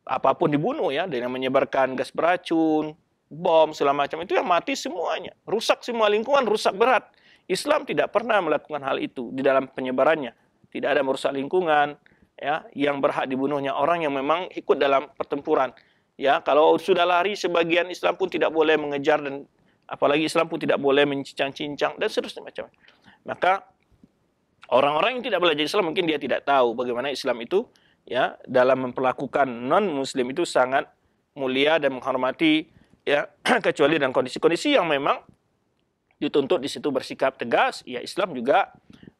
apapun dibunuh ya dengan menyebarkan gas beracun bom segala macam itu yang mati semuanya rusak semua lingkungan rusak berat Islam tidak pernah melakukan hal itu di dalam penyebarannya. Tidak ada merusak lingkungan, ya, yang berhak dibunuhnya orang yang memang ikut dalam pertempuran. Ya, kalau sudah lari sebagian Islam pun tidak boleh mengejar dan apalagi Islam pun tidak boleh mencincang-cincang dan seterusnya macam. Maka orang-orang yang tidak belajar Islam mungkin dia tidak tahu bagaimana Islam itu ya dalam memperlakukan non muslim itu sangat mulia dan menghormati ya kecuali dalam kondisi-kondisi yang memang dituntut di situ bersikap tegas, ya Islam juga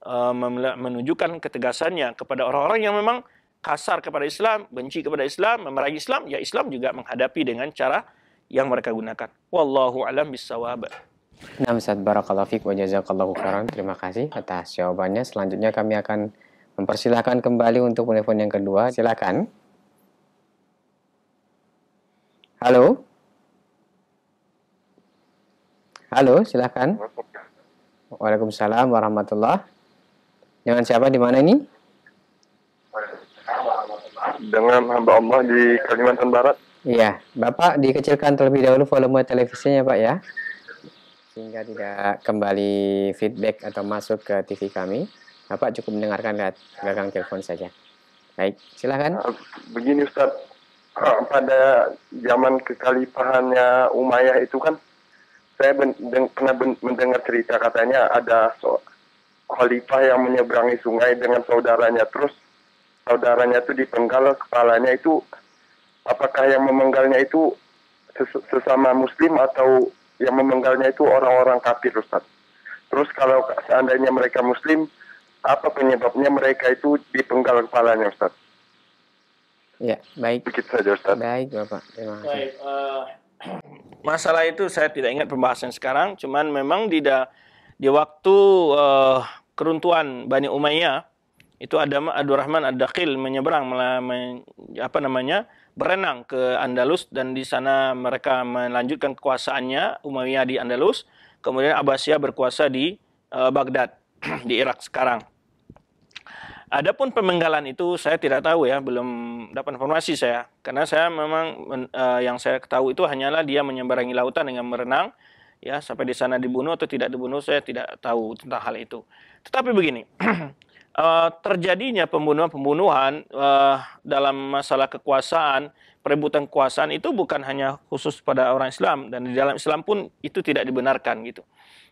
uh, menunjukkan ketegasannya kepada orang-orang yang memang kasar kepada Islam, benci kepada Islam, memerangi Islam, ya Islam juga menghadapi dengan cara yang mereka gunakan. Wallahu alam bisawab. Nah, Ustaz Barakallahu Fik wa Jazakallahu Khairan. Terima kasih atas jawabannya. Selanjutnya kami akan mempersilahkan kembali untuk telepon yang kedua. Silakan. Halo. Halo, silahkan. Waalaikumsalam warahmatullah. Dengan siapa di mana ini? Dengan hamba Allah di Kalimantan Barat. Iya, Bapak dikecilkan terlebih dahulu volume televisinya Pak ya. Sehingga tidak kembali feedback atau masuk ke TV kami. Bapak cukup mendengarkan lihat gagang telepon saja. Baik, silahkan. Eh, begini Ustaz, eh, pada zaman kekhalifahannya Umayyah itu kan saya ben, pernah mendengar cerita katanya ada so, khalifah yang menyeberangi sungai dengan saudaranya terus saudaranya itu dipenggal kepalanya itu apakah yang memenggalnya itu ses sesama muslim atau yang memenggalnya itu orang-orang kafir Ustaz. Terus kalau seandainya mereka muslim, apa penyebabnya mereka itu dipenggal kepalanya Ustaz? Ya, baik. Begitu saja Ustaz. Baik, Bapak. Terima kasih. Baik, uh masalah itu saya tidak ingat pembahasan sekarang, cuman memang di da, di waktu uh, keruntuhan Bani Umayyah itu ada Abdurrahman ad dakhil menyeberang apa namanya berenang ke Andalus dan di sana mereka melanjutkan kekuasaannya Umayyah di Andalus, kemudian Abbasiyah berkuasa di uh, Baghdad di Irak sekarang. Adapun pemenggalan itu saya tidak tahu ya, belum dapat informasi saya. Karena saya memang e, yang saya ketahui itu hanyalah dia menyeberangi lautan dengan merenang, ya sampai di sana dibunuh atau tidak dibunuh saya tidak tahu tentang hal itu. Tetapi begini, e, terjadinya pembunuhan-pembunuhan e, dalam masalah kekuasaan perebutan kuasaan itu bukan hanya khusus pada orang Islam dan di dalam Islam pun itu tidak dibenarkan gitu.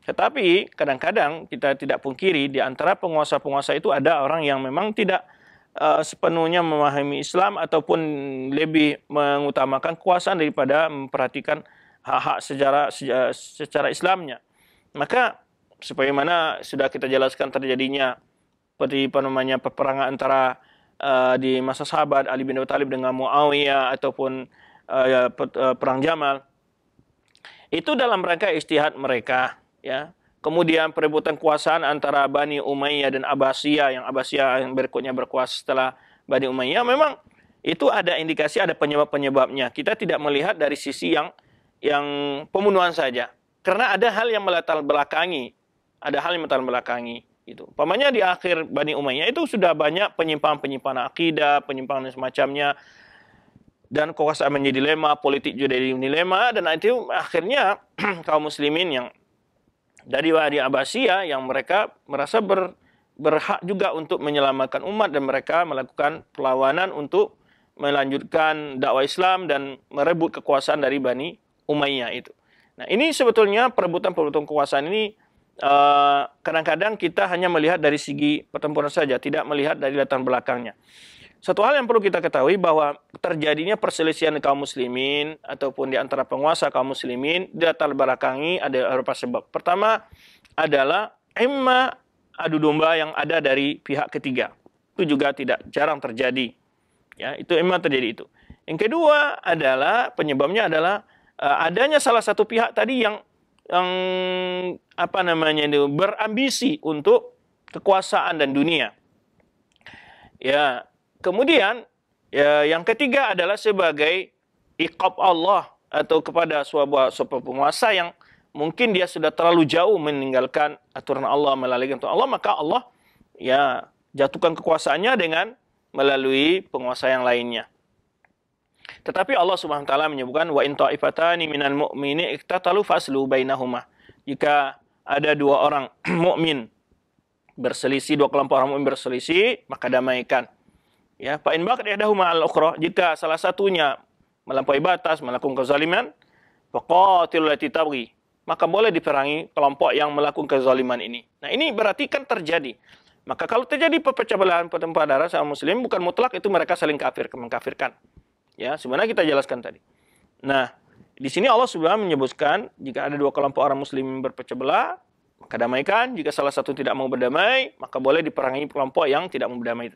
Tetapi kadang-kadang kita tidak pungkiri di antara penguasa-penguasa itu ada orang yang memang tidak uh, sepenuhnya memahami Islam ataupun lebih mengutamakan kuasaan daripada memperhatikan hak-hak sejarah secara Islamnya. Maka sebagaimana sudah kita jelaskan terjadinya seperti apa namanya peperangan antara uh, di masa sahabat Ali bin Abi Thalib dengan Muawiyah ataupun uh, perang Jamal itu dalam rangka istihad mereka ya kemudian perebutan kuasaan antara Bani Umayyah dan Abbasiyah yang Abbasiyah yang berikutnya berkuasa setelah Bani Umayyah memang itu ada indikasi ada penyebab-penyebabnya kita tidak melihat dari sisi yang yang pembunuhan saja karena ada hal yang melatar belakangi ada hal yang melatar belakangi Gitu. Pamannya di akhir Bani Umayyah itu sudah banyak penyimpangan-penyimpangan akidah, penyimpangan semacamnya dan kekuasaan menjadi dilema, politik juga jadi dilema dan itu akhirnya kaum muslimin yang dari Wadi Abbasiyah yang mereka merasa ber, berhak juga untuk menyelamatkan umat dan mereka melakukan perlawanan untuk melanjutkan dakwah Islam dan merebut kekuasaan dari Bani Umayyah itu. Nah, ini sebetulnya perebutan-perebutan kekuasaan ini Eh, kadang-kadang kita hanya melihat dari segi pertempuran saja, tidak melihat dari latar belakangnya. Satu hal yang perlu kita ketahui bahwa terjadinya perselisihan kaum muslimin ataupun di antara penguasa kaum muslimin di latar belakangi ada beberapa sebab. Pertama adalah emma adu domba yang ada dari pihak ketiga. Itu juga tidak jarang terjadi. Ya, itu emma terjadi itu. Yang kedua adalah penyebabnya adalah eh, adanya salah satu pihak tadi yang yang apa namanya itu berambisi untuk kekuasaan dan dunia. Ya, kemudian ya, yang ketiga adalah sebagai ikab Allah atau kepada sebuah sebuah penguasa yang mungkin dia sudah terlalu jauh meninggalkan aturan Allah melalui aturan Allah maka Allah ya jatuhkan kekuasaannya dengan melalui penguasa yang lainnya. Tetapi Allah Subhanahu wa taala menyebutkan wa in ta'ifatani minal mu'mini iktatalu faslu bainahuma. Jika ada dua orang mukmin berselisih, dua kelompok orang mukmin berselisih, maka damaikan. Ya, fa in baqad ihdahuma al ukhra, jika salah satunya melampaui batas, melakukan kezaliman, faqatil lati tabghi. Maka boleh diperangi kelompok yang melakukan kezaliman ini. Nah, ini berarti kan terjadi. Maka kalau terjadi perpecah belahan pertempuran darah sama muslim bukan mutlak itu mereka saling kafir mengkafirkan. Ya, sebenarnya kita jelaskan tadi. Nah, di sini Allah sudah menyebutkan jika ada dua kelompok orang muslim berpecah belah, maka damaikan. Jika salah satu tidak mau berdamai, maka boleh diperangi kelompok yang tidak mau berdamai.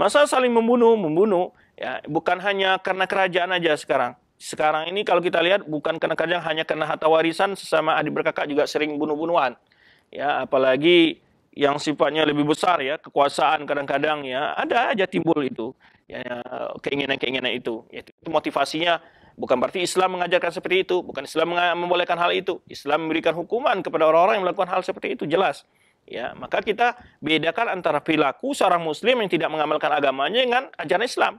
Masa saling membunuh, membunuh ya bukan hanya karena kerajaan aja sekarang. Sekarang ini kalau kita lihat bukan karena kerajaan hanya karena harta warisan sesama adik berkakak juga sering bunuh-bunuhan. Ya, apalagi yang sifatnya lebih besar ya, kekuasaan kadang-kadang ya, ada aja timbul itu. Ya, keinginan-keinginan itu. Yaitu motivasinya bukan berarti Islam mengajarkan seperti itu, bukan Islam membolehkan hal itu. Islam memberikan hukuman kepada orang-orang yang melakukan hal seperti itu jelas. Ya, maka kita bedakan antara perilaku seorang muslim yang tidak mengamalkan agamanya dengan ajaran Islam.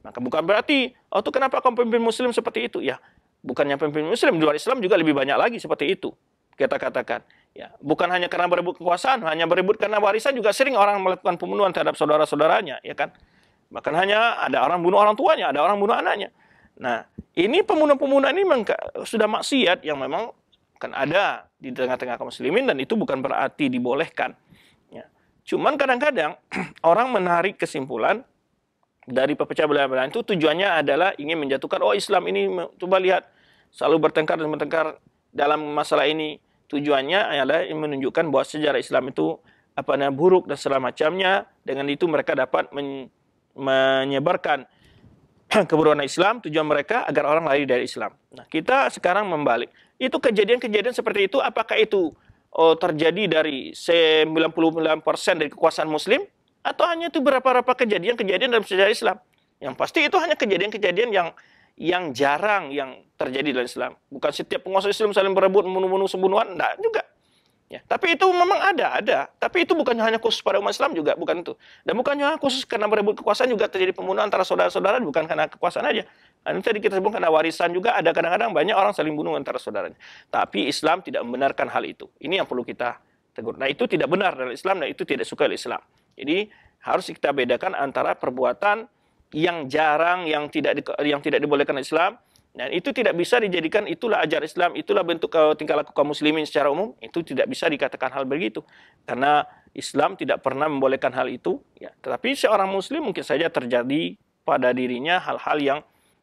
Maka bukan berarti, oh itu kenapa kaum pemimpin muslim seperti itu? Ya, bukannya pemimpin muslim, di luar Islam juga lebih banyak lagi seperti itu. Kita katakan. Ya, bukan hanya karena berebut kekuasaan, hanya berebut karena warisan juga sering orang melakukan pembunuhan terhadap saudara-saudaranya, ya kan? Bahkan hanya ada orang bunuh orang tuanya, ada orang bunuh anaknya. Nah, ini pembunuh-pembunuh ini memang sudah maksiat yang memang kan ada di tengah-tengah kaum muslimin dan itu bukan berarti dibolehkan. Ya. Cuman kadang-kadang orang menarik kesimpulan dari pepecah belah-belah itu tujuannya adalah ingin menjatuhkan oh Islam ini coba lihat selalu bertengkar dan bertengkar dalam masalah ini tujuannya adalah menunjukkan bahwa sejarah Islam itu apa namanya buruk dan segala macamnya dengan itu mereka dapat menyebarkan keburuan Islam, tujuan mereka agar orang lari dari Islam. Nah, kita sekarang membalik. Itu kejadian-kejadian seperti itu, apakah itu oh, terjadi dari 99% dari kekuasaan Muslim? Atau hanya itu berapa-berapa kejadian-kejadian dalam sejarah Islam? Yang pasti itu hanya kejadian-kejadian yang yang jarang yang terjadi dalam Islam. Bukan setiap penguasa Islam saling berebut, membunuh-bunuh, sembunuhan, enggak juga. Ya, tapi itu memang ada, ada. Tapi itu bukan hanya khusus pada umat Islam juga, bukan itu. Dan bukan hanya khusus karena merebut kekuasaan juga terjadi pembunuhan antara saudara-saudara, bukan karena kekuasaan aja. Nanti tadi kita sebut karena warisan juga ada kadang-kadang banyak orang saling bunuh antara saudaranya. Tapi Islam tidak membenarkan hal itu. Ini yang perlu kita tegur. Nah itu tidak benar dalam Islam dan itu tidak suka oleh Islam. Jadi harus kita bedakan antara perbuatan yang jarang, yang tidak di, yang tidak dibolehkan Islam, dan itu tidak bisa dijadikan itulah ajar Islam, itulah bentuk eh, tingkah laku kaum muslimin secara umum, itu tidak bisa dikatakan hal begitu. Karena Islam tidak pernah membolehkan hal itu, ya. Tetapi seorang muslim mungkin saja terjadi pada dirinya hal-hal yang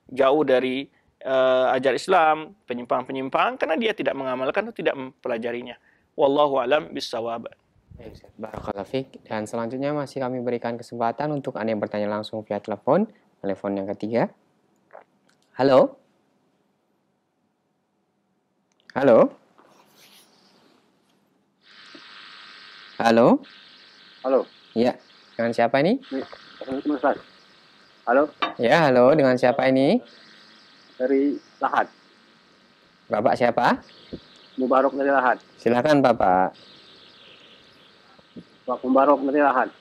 jauh dari uh, ajar Islam, penyimpang-penyimpang karena dia tidak mengamalkan atau tidak mempelajarinya. Wallahu alam bisawab. Barakallahu Dan selanjutnya masih kami berikan kesempatan untuk Anda yang bertanya langsung via telepon, telepon yang ketiga. Halo. Halo? Halo? Halo. ya dengan siapa ini? Halo? Ya, halo, dengan siapa ini? Dari Lahat. Bapak siapa? Mubarok dari Lahat. Silakan, Bapak. Pak Mubarok dari Lahat.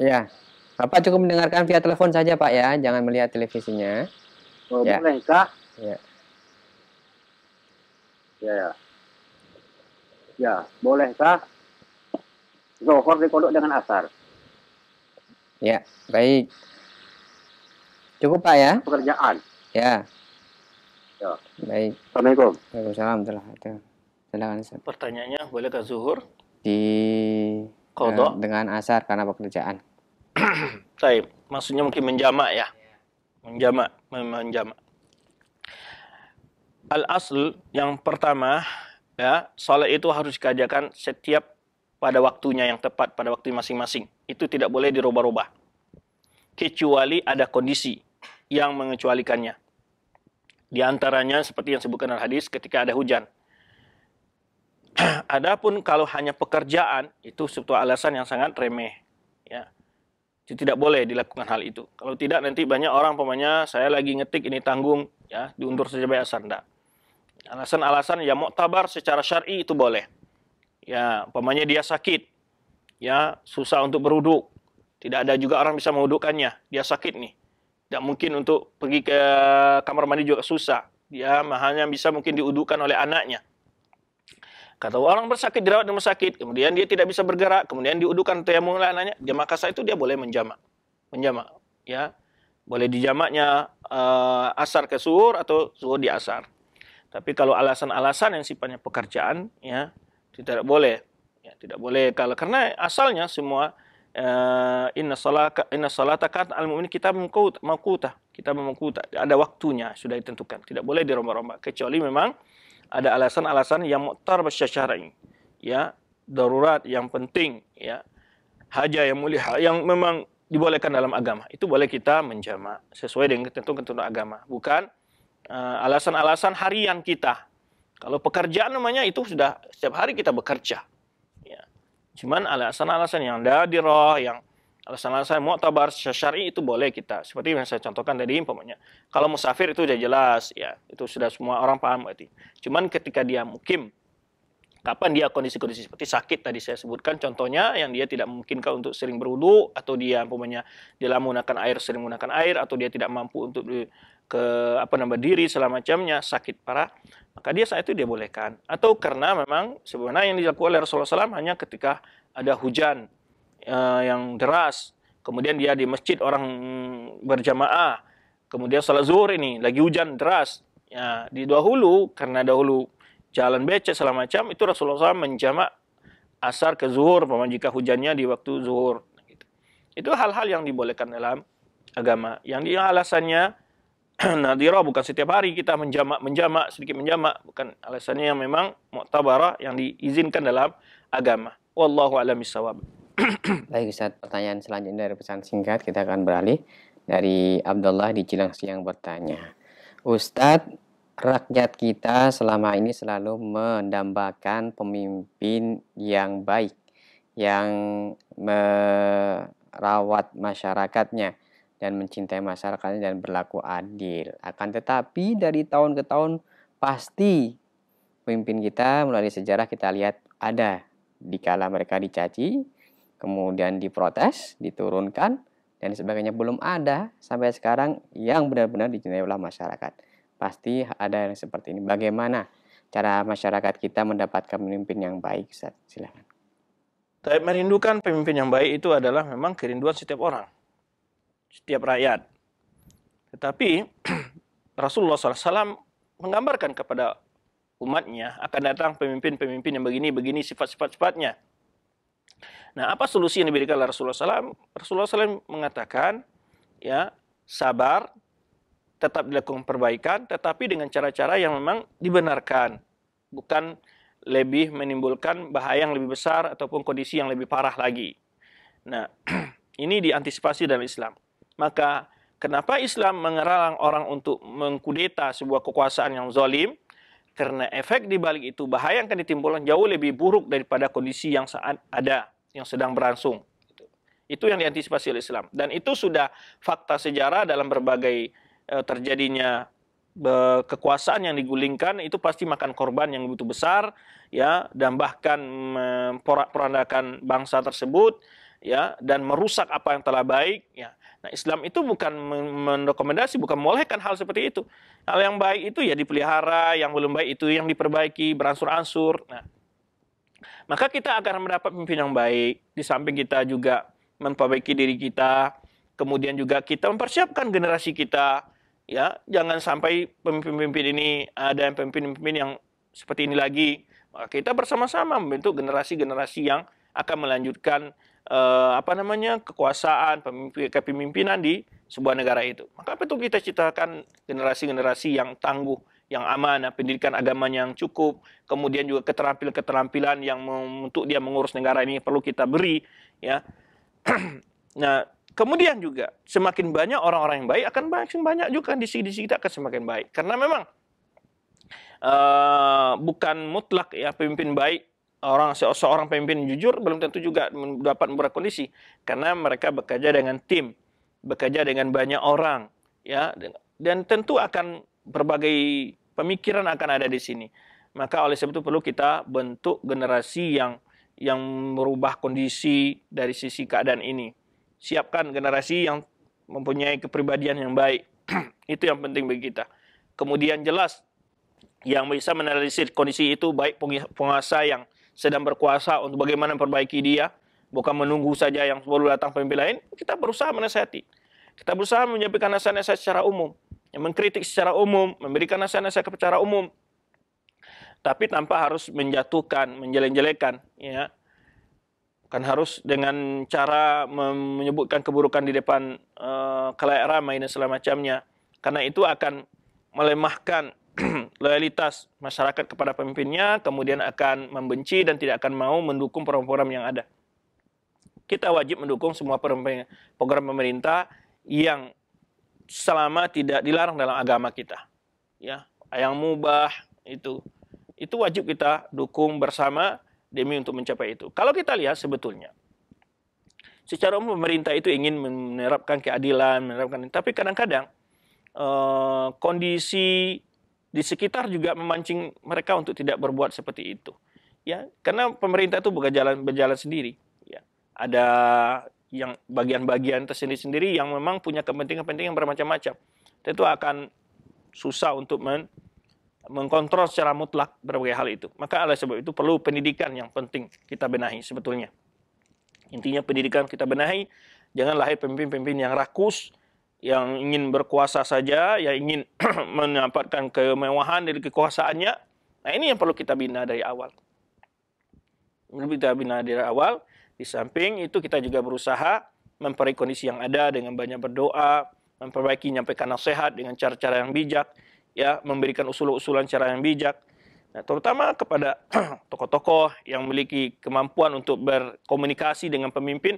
ya Bapak cukup mendengarkan via telepon saja, Pak ya. Jangan melihat televisinya. Oh, ya. boleh, Kak? Ya. Ya, ya. ya bolehkah zuhur dikodok dengan asar? Ya, baik. Cukup Pak ya? Pekerjaan. Ya. Ya. Baik. Assalamualaikum. Waalaikumsalam. Silakan. Pertanyaannya, bolehkah zuhur? Di kodok eh, dengan, asar karena pekerjaan. Baik. Maksudnya mungkin menjamak ya? Menjamak, menjamak al-asl yang pertama ya sholat itu harus dikerjakan setiap pada waktunya yang tepat pada waktu masing-masing itu tidak boleh dirubah-rubah kecuali ada kondisi yang mengecualikannya di antaranya seperti yang sebutkan al hadis ketika ada hujan adapun kalau hanya pekerjaan itu suatu alasan yang sangat remeh ya itu tidak boleh dilakukan hal itu. Kalau tidak nanti banyak orang pemanya saya lagi ngetik ini tanggung ya diundur saja bayar Alasan-alasan yang tabar secara syar'i itu boleh. Ya, umpamanya dia sakit. Ya, susah untuk beruduk. Tidak ada juga orang bisa mewudukkannya. Dia sakit nih. Tidak mungkin untuk pergi ke kamar mandi juga susah. Dia hanya bisa mungkin diudukkan oleh anaknya. Kata orang bersakit dirawat di rumah sakit, kemudian dia tidak bisa bergerak, kemudian diudukan tayamum anaknya, dia maka itu dia boleh menjamak. Menjamak, ya. Boleh dijamaknya uh, asar ke suhur atau suhur di asar. Tapi kalau alasan-alasan yang sifatnya pekerjaan, ya tidak boleh. Ya, tidak boleh kalau karena asalnya semua uh, inna salata inna al mu'min kita makuta kita makuta ada waktunya sudah ditentukan tidak boleh diromba-romba kecuali memang ada alasan-alasan yang mu'tar ini, ya darurat yang penting ya haja yang mulia yang memang dibolehkan dalam agama itu boleh kita menjama sesuai dengan ketentuan ketentuan agama bukan Eh, alasan-alasan harian kita. Kalau pekerjaan namanya itu sudah setiap hari kita bekerja. Ya. Cuman alasan-alasan yang dadiroh, yang alasan-alasan mu'tabar syari itu boleh kita. Seperti yang saya contohkan tadi, umpamanya. Kalau musafir itu sudah jelas, ya itu sudah semua orang paham berarti. Cuman ketika dia mukim, kapan dia kondisi-kondisi seperti sakit tadi saya sebutkan contohnya yang dia tidak memungkinkan untuk sering berwudu atau dia umpamanya dia menggunakan air sering menggunakan air atau dia tidak mampu untuk ke apa nama diri selama macamnya sakit parah maka dia saat itu dia bolehkan atau karena memang sebenarnya yang dilakukan oleh Rasulullah SAW hanya ketika ada hujan uh, yang deras kemudian dia di masjid orang berjamaah kemudian salat zuhur ini lagi hujan deras ya di dahulu karena dahulu jalan becek selama macam itu Rasulullah SAW menjamak asar ke zuhur jika hujannya di waktu zuhur gitu. itu hal-hal yang dibolehkan dalam agama yang dia alasannya nadira bukan setiap hari kita menjamak menjamak sedikit menjamak bukan alasannya yang memang muktabarah yang diizinkan dalam agama wallahu alam bisawab baik Ustaz pertanyaan selanjutnya dari pesan singkat kita akan beralih dari Abdullah di Cilangsi yang bertanya Ustadz rakyat kita selama ini selalu mendambakan pemimpin yang baik yang merawat masyarakatnya dan mencintai masyarakatnya dan berlaku adil. Akan tetapi dari tahun ke tahun pasti pemimpin kita melalui sejarah kita lihat ada dikala mereka dicaci, kemudian diprotes, diturunkan dan sebagainya belum ada sampai sekarang yang benar-benar dicintai oleh masyarakat. Pasti ada yang seperti ini. Bagaimana cara masyarakat kita mendapatkan pemimpin yang baik? Silakan. Saya merindukan pemimpin yang baik itu adalah memang kerinduan setiap orang setiap rakyat. Tetapi Rasulullah SAW menggambarkan kepada umatnya akan datang pemimpin-pemimpin yang begini-begini sifat-sifat-sifatnya. Nah, apa solusi yang diberikan oleh Rasulullah SAW? Rasulullah SAW mengatakan, ya, sabar, tetap dilakukan perbaikan, tetapi dengan cara-cara yang memang dibenarkan. Bukan lebih menimbulkan bahaya yang lebih besar ataupun kondisi yang lebih parah lagi. Nah, ini diantisipasi dalam Islam. Maka kenapa Islam mengerang orang untuk mengkudeta sebuah kekuasaan yang zalim? Karena efek di balik itu bahaya yang akan ditimbulkan jauh lebih buruk daripada kondisi yang saat ada, yang sedang berlangsung. Gitu. Itu yang diantisipasi oleh Islam. Dan itu sudah fakta sejarah dalam berbagai eh, terjadinya kekuasaan yang digulingkan itu pasti makan korban yang begitu besar ya dan bahkan memporak-porandakan bangsa tersebut ya dan merusak apa yang telah baik ya nah Islam itu bukan mendokumentasi bukan membolehkan hal seperti itu hal yang baik itu ya dipelihara yang belum baik itu yang diperbaiki beransur-ansur nah maka kita akan mendapat pemimpin yang baik di samping kita juga memperbaiki diri kita kemudian juga kita mempersiapkan generasi kita ya jangan sampai pemimpin-pemimpin ini ada yang pemimpin-pemimpin yang seperti ini lagi maka kita bersama-sama membentuk generasi-generasi yang akan melanjutkan eh, apa namanya kekuasaan kepemimpinan di sebuah negara itu. Maka apa itu kita ciptakan generasi-generasi yang tangguh, yang amanah, pendidikan agama yang cukup, kemudian juga keterampilan-keterampilan yang untuk dia mengurus negara ini perlu kita beri, ya. nah, kemudian juga semakin banyak orang-orang yang baik akan semakin banyak juga di sisi kita akan semakin baik. Karena memang uh, bukan mutlak ya pemimpin baik orang seorang pemimpin jujur belum tentu juga dapat mengubah kondisi karena mereka bekerja dengan tim, bekerja dengan banyak orang, ya dan tentu akan berbagai pemikiran akan ada di sini. Maka oleh sebab itu perlu kita bentuk generasi yang yang merubah kondisi dari sisi keadaan ini. Siapkan generasi yang mempunyai kepribadian yang baik. itu yang penting bagi kita. Kemudian jelas yang bisa menelisir kondisi itu baik penguasa yang sedang berkuasa untuk bagaimana memperbaiki dia, bukan menunggu saja yang baru datang pemimpin lain, kita berusaha menasihati. Kita berusaha menyampaikan nasihat-nasihat secara umum, yang mengkritik secara umum, memberikan nasihat-nasihat secara umum. Tapi tanpa harus menjatuhkan, menjelek-jelekan, ya. Bukan harus dengan cara menyebutkan keburukan di depan uh, kelayak ramai dan segala macamnya. Karena itu akan melemahkan loyalitas masyarakat kepada pemimpinnya, kemudian akan membenci dan tidak akan mau mendukung program-program yang ada. Kita wajib mendukung semua program pemerintah yang selama tidak dilarang dalam agama kita. Ya, yang mubah itu itu wajib kita dukung bersama demi untuk mencapai itu. Kalau kita lihat sebetulnya secara umum pemerintah itu ingin menerapkan keadilan, menerapkan tapi kadang-kadang eh, kondisi di sekitar juga memancing mereka untuk tidak berbuat seperti itu. Ya, karena pemerintah itu berjalan berjalan sendiri. Ya, ada yang bagian-bagian tersendiri-sendiri yang memang punya kepentingan-kepentingan bermacam-macam. Tentu akan susah untuk men mengkontrol secara mutlak berbagai hal itu. Maka oleh sebab itu perlu pendidikan yang penting kita benahi sebetulnya. Intinya pendidikan kita benahi, jangan lahir pemimpin-pemimpin yang rakus, yang ingin berkuasa saja, yang ingin mendapatkan kemewahan dari kekuasaannya. Nah, ini yang perlu kita bina dari awal. Lebih Kita bina dari awal. Di samping itu kita juga berusaha memperbaiki kondisi yang ada dengan banyak berdoa, memperbaiki nyampaikan nasihat dengan cara-cara yang bijak, ya, memberikan usul-usulan cara yang bijak. Nah, terutama kepada tokoh-tokoh yang memiliki kemampuan untuk berkomunikasi dengan pemimpin,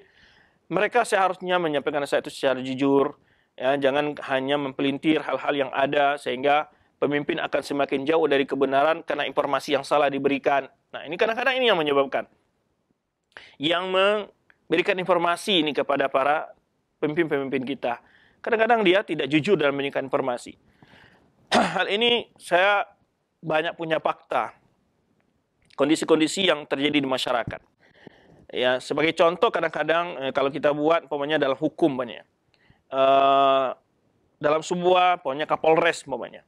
mereka seharusnya menyampaikan nasihat itu secara jujur, ya jangan hanya mempelintir hal-hal yang ada sehingga pemimpin akan semakin jauh dari kebenaran karena informasi yang salah diberikan. Nah, ini kadang-kadang ini yang menyebabkan yang memberikan informasi ini kepada para pemimpin-pemimpin kita. Kadang-kadang dia tidak jujur dalam memberikan informasi. Hal ini saya banyak punya fakta kondisi-kondisi yang terjadi di masyarakat. Ya, sebagai contoh kadang-kadang eh, kalau kita buat umpamanya dalam hukum banyak Eh, dalam sebuah pokoknya Kapolres umpamanya.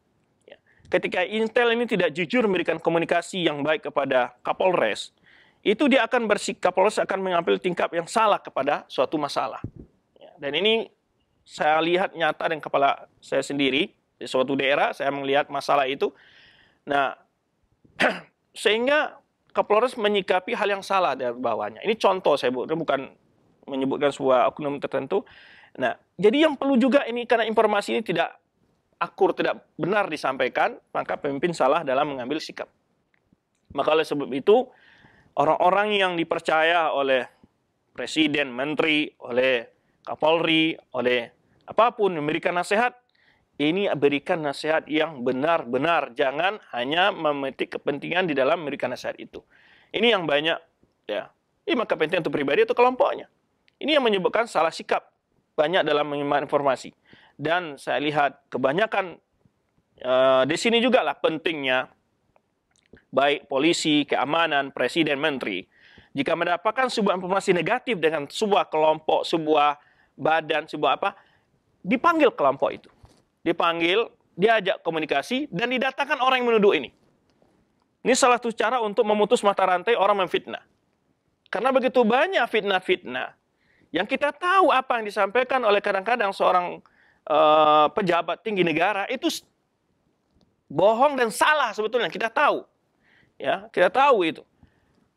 Ya. Ketika Intel ini tidak jujur memberikan komunikasi yang baik kepada Kapolres, itu dia akan bersikap Kapolres akan mengambil tingkap yang salah kepada suatu masalah. Ya. Dan ini saya lihat nyata dengan kepala saya sendiri di suatu daerah saya melihat masalah itu. Nah, sehingga Kapolres menyikapi hal yang salah dari bawahnya. Ini contoh saya bukan menyebutkan sebuah oknum tertentu. Nah, jadi yang perlu juga ini karena informasi ini tidak akur, tidak benar disampaikan, maka pemimpin salah dalam mengambil sikap. Maka oleh sebab itu, orang-orang yang dipercaya oleh presiden, menteri, oleh Kapolri, oleh apapun memberikan nasihat, ini berikan nasihat yang benar-benar, jangan hanya memetik kepentingan di dalam memberikan nasihat itu. Ini yang banyak ya. Ini maka penting untuk pribadi atau kelompoknya. Ini yang menyebabkan salah sikap banyak dalam menyimak informasi. Dan saya lihat kebanyakan uh, di sini juga lah pentingnya baik polisi, keamanan, presiden, menteri. Jika mendapatkan sebuah informasi negatif dengan sebuah kelompok, sebuah badan, sebuah apa, dipanggil kelompok itu. Dipanggil, diajak komunikasi, dan didatangkan orang yang menuduh ini. Ini salah satu cara untuk memutus mata rantai orang memfitnah. Karena begitu banyak fitnah-fitnah yang kita tahu apa yang disampaikan oleh kadang-kadang seorang uh, pejabat tinggi negara itu bohong dan salah sebetulnya kita tahu ya kita tahu itu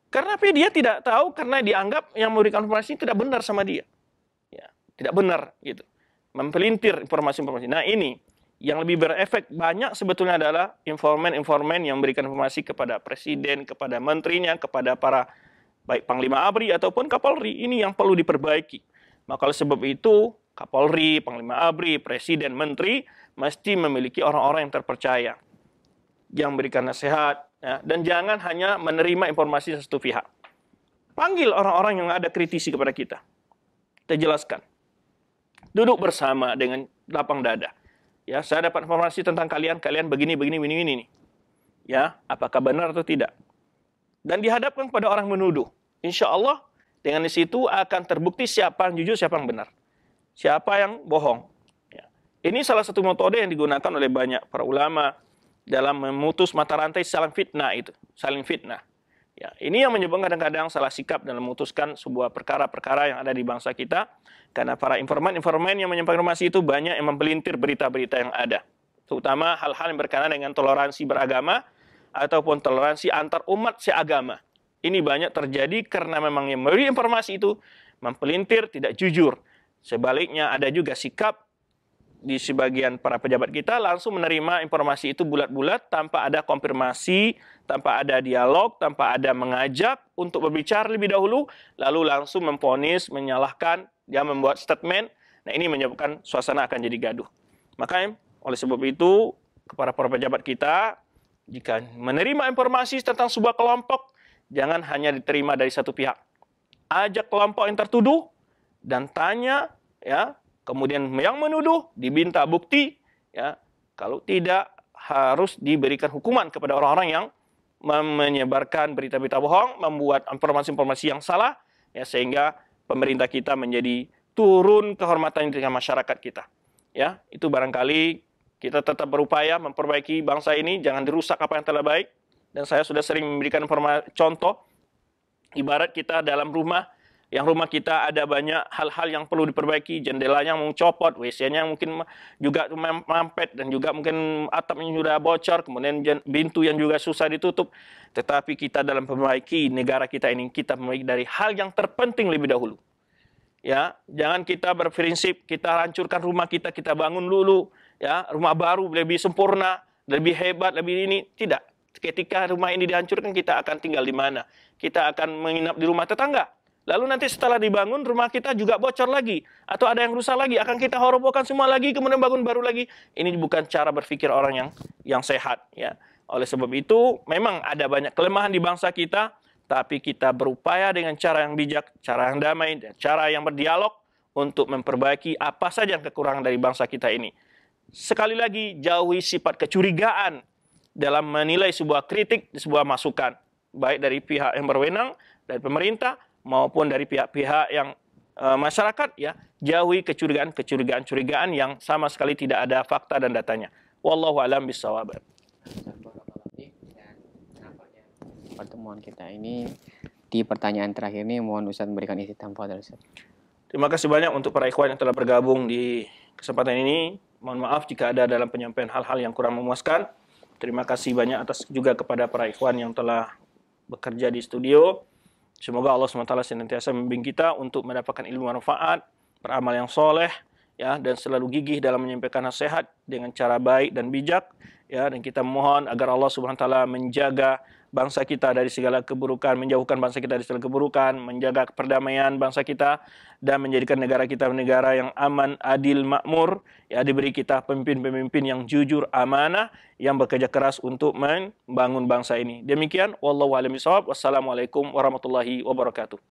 karena tapi dia tidak tahu karena dianggap yang memberikan informasi tidak benar sama dia ya tidak benar gitu mempelintir informasi-informasi nah ini yang lebih berefek banyak sebetulnya adalah informan-informan yang memberikan informasi kepada presiden, kepada menterinya, kepada para baik Panglima Abri ataupun Kapolri ini yang perlu diperbaiki. Maka oleh sebab itu Kapolri, Panglima Abri, Presiden, Menteri mesti memiliki orang-orang yang terpercaya yang memberikan nasihat ya, dan jangan hanya menerima informasi satu pihak. Panggil orang-orang yang ada kritisi kepada kita. Kita jelaskan. Duduk bersama dengan lapang dada. Ya, saya dapat informasi tentang kalian, kalian begini, begini, begini, ini. Ya, apakah benar atau tidak? dan dihadapkan kepada orang menuduh. Insya Allah dengan di situ akan terbukti siapa yang jujur, siapa yang benar. Siapa yang bohong. Ya. Ini salah satu metode yang digunakan oleh banyak para ulama dalam memutus mata rantai saling fitnah itu. Saling fitnah. Ya, ini yang menyebabkan kadang-kadang salah sikap dalam memutuskan sebuah perkara-perkara yang ada di bangsa kita. Karena para informan-informan yang menyampaikan informasi itu banyak yang mempelintir berita-berita yang ada. Terutama hal-hal yang berkaitan dengan toleransi beragama, ataupun toleransi antar umat seagama. Ini banyak terjadi karena memang yang memberi informasi itu mempelintir, tidak jujur. Sebaliknya ada juga sikap di sebagian para pejabat kita langsung menerima informasi itu bulat-bulat tanpa ada konfirmasi, tanpa ada dialog, tanpa ada mengajak untuk berbicara lebih dahulu, lalu langsung memponis, menyalahkan, dia membuat statement. Nah ini menyebabkan suasana akan jadi gaduh. Makanya oleh sebab itu kepada para pejabat kita jika menerima informasi tentang sebuah kelompok, jangan hanya diterima dari satu pihak. Ajak kelompok yang tertuduh dan tanya, ya. Kemudian yang menuduh diminta bukti, ya. Kalau tidak harus diberikan hukuman kepada orang-orang yang menyebarkan berita-berita bohong, membuat informasi-informasi yang salah, ya sehingga pemerintah kita menjadi turun kehormatan dengan masyarakat kita. Ya, itu barangkali kita tetap berupaya memperbaiki bangsa ini, jangan dirusak apa yang telah baik. Dan saya sudah sering memberikan contoh, ibarat kita dalam rumah, yang rumah kita ada banyak hal-hal yang perlu diperbaiki, jendelanya mau copot, WC-nya mungkin juga mampet, dan juga mungkin atapnya sudah bocor, kemudian pintu yang juga susah ditutup. Tetapi kita dalam memperbaiki negara kita ini, kita memperbaiki dari hal yang terpenting lebih dahulu ya jangan kita berprinsip kita hancurkan rumah kita kita bangun dulu ya rumah baru lebih sempurna, lebih hebat, lebih ini tidak. Ketika rumah ini dihancurkan kita akan tinggal di mana? Kita akan menginap di rumah tetangga. Lalu nanti setelah dibangun rumah kita juga bocor lagi atau ada yang rusak lagi akan kita horobokan semua lagi kemudian bangun baru lagi. Ini bukan cara berpikir orang yang yang sehat ya. Oleh sebab itu memang ada banyak kelemahan di bangsa kita tapi kita berupaya dengan cara yang bijak, cara yang damai, cara yang berdialog untuk memperbaiki apa saja yang kekurangan dari bangsa kita ini sekali lagi jauhi sifat kecurigaan dalam menilai sebuah kritik, sebuah masukan, baik dari pihak yang berwenang, dari pemerintah maupun dari pihak-pihak yang e, masyarakat ya, jauhi kecurigaan-kecurigaan-curigaan yang sama sekali tidak ada fakta dan datanya. Wallahu alam bisawab. Pertemuan kita ini di pertanyaan terakhir ini mohon Ustaz memberikan isi tanpa Ustaz. Terima kasih banyak untuk para ikhwan yang telah bergabung di kesempatan ini. Mohon maaf jika ada dalam penyampaian hal-hal yang kurang memuaskan. Terima kasih banyak atas juga kepada para ikhwan yang telah bekerja di studio. Semoga Allah SWT senantiasa membimbing kita untuk mendapatkan ilmu manfaat, beramal yang soleh, ya dan selalu gigih dalam menyampaikan nasihat dengan cara baik dan bijak ya dan kita mohon agar Allah Subhanahu menjaga bangsa kita dari segala keburukan, menjauhkan bangsa kita dari segala keburukan, menjaga perdamaian bangsa kita, dan menjadikan negara kita negara yang aman, adil, makmur. Ya, diberi kita pemimpin-pemimpin yang jujur, amanah, yang bekerja keras untuk membangun bangsa ini. Demikian, wallahu Wassalamualaikum warahmatullahi wabarakatuh.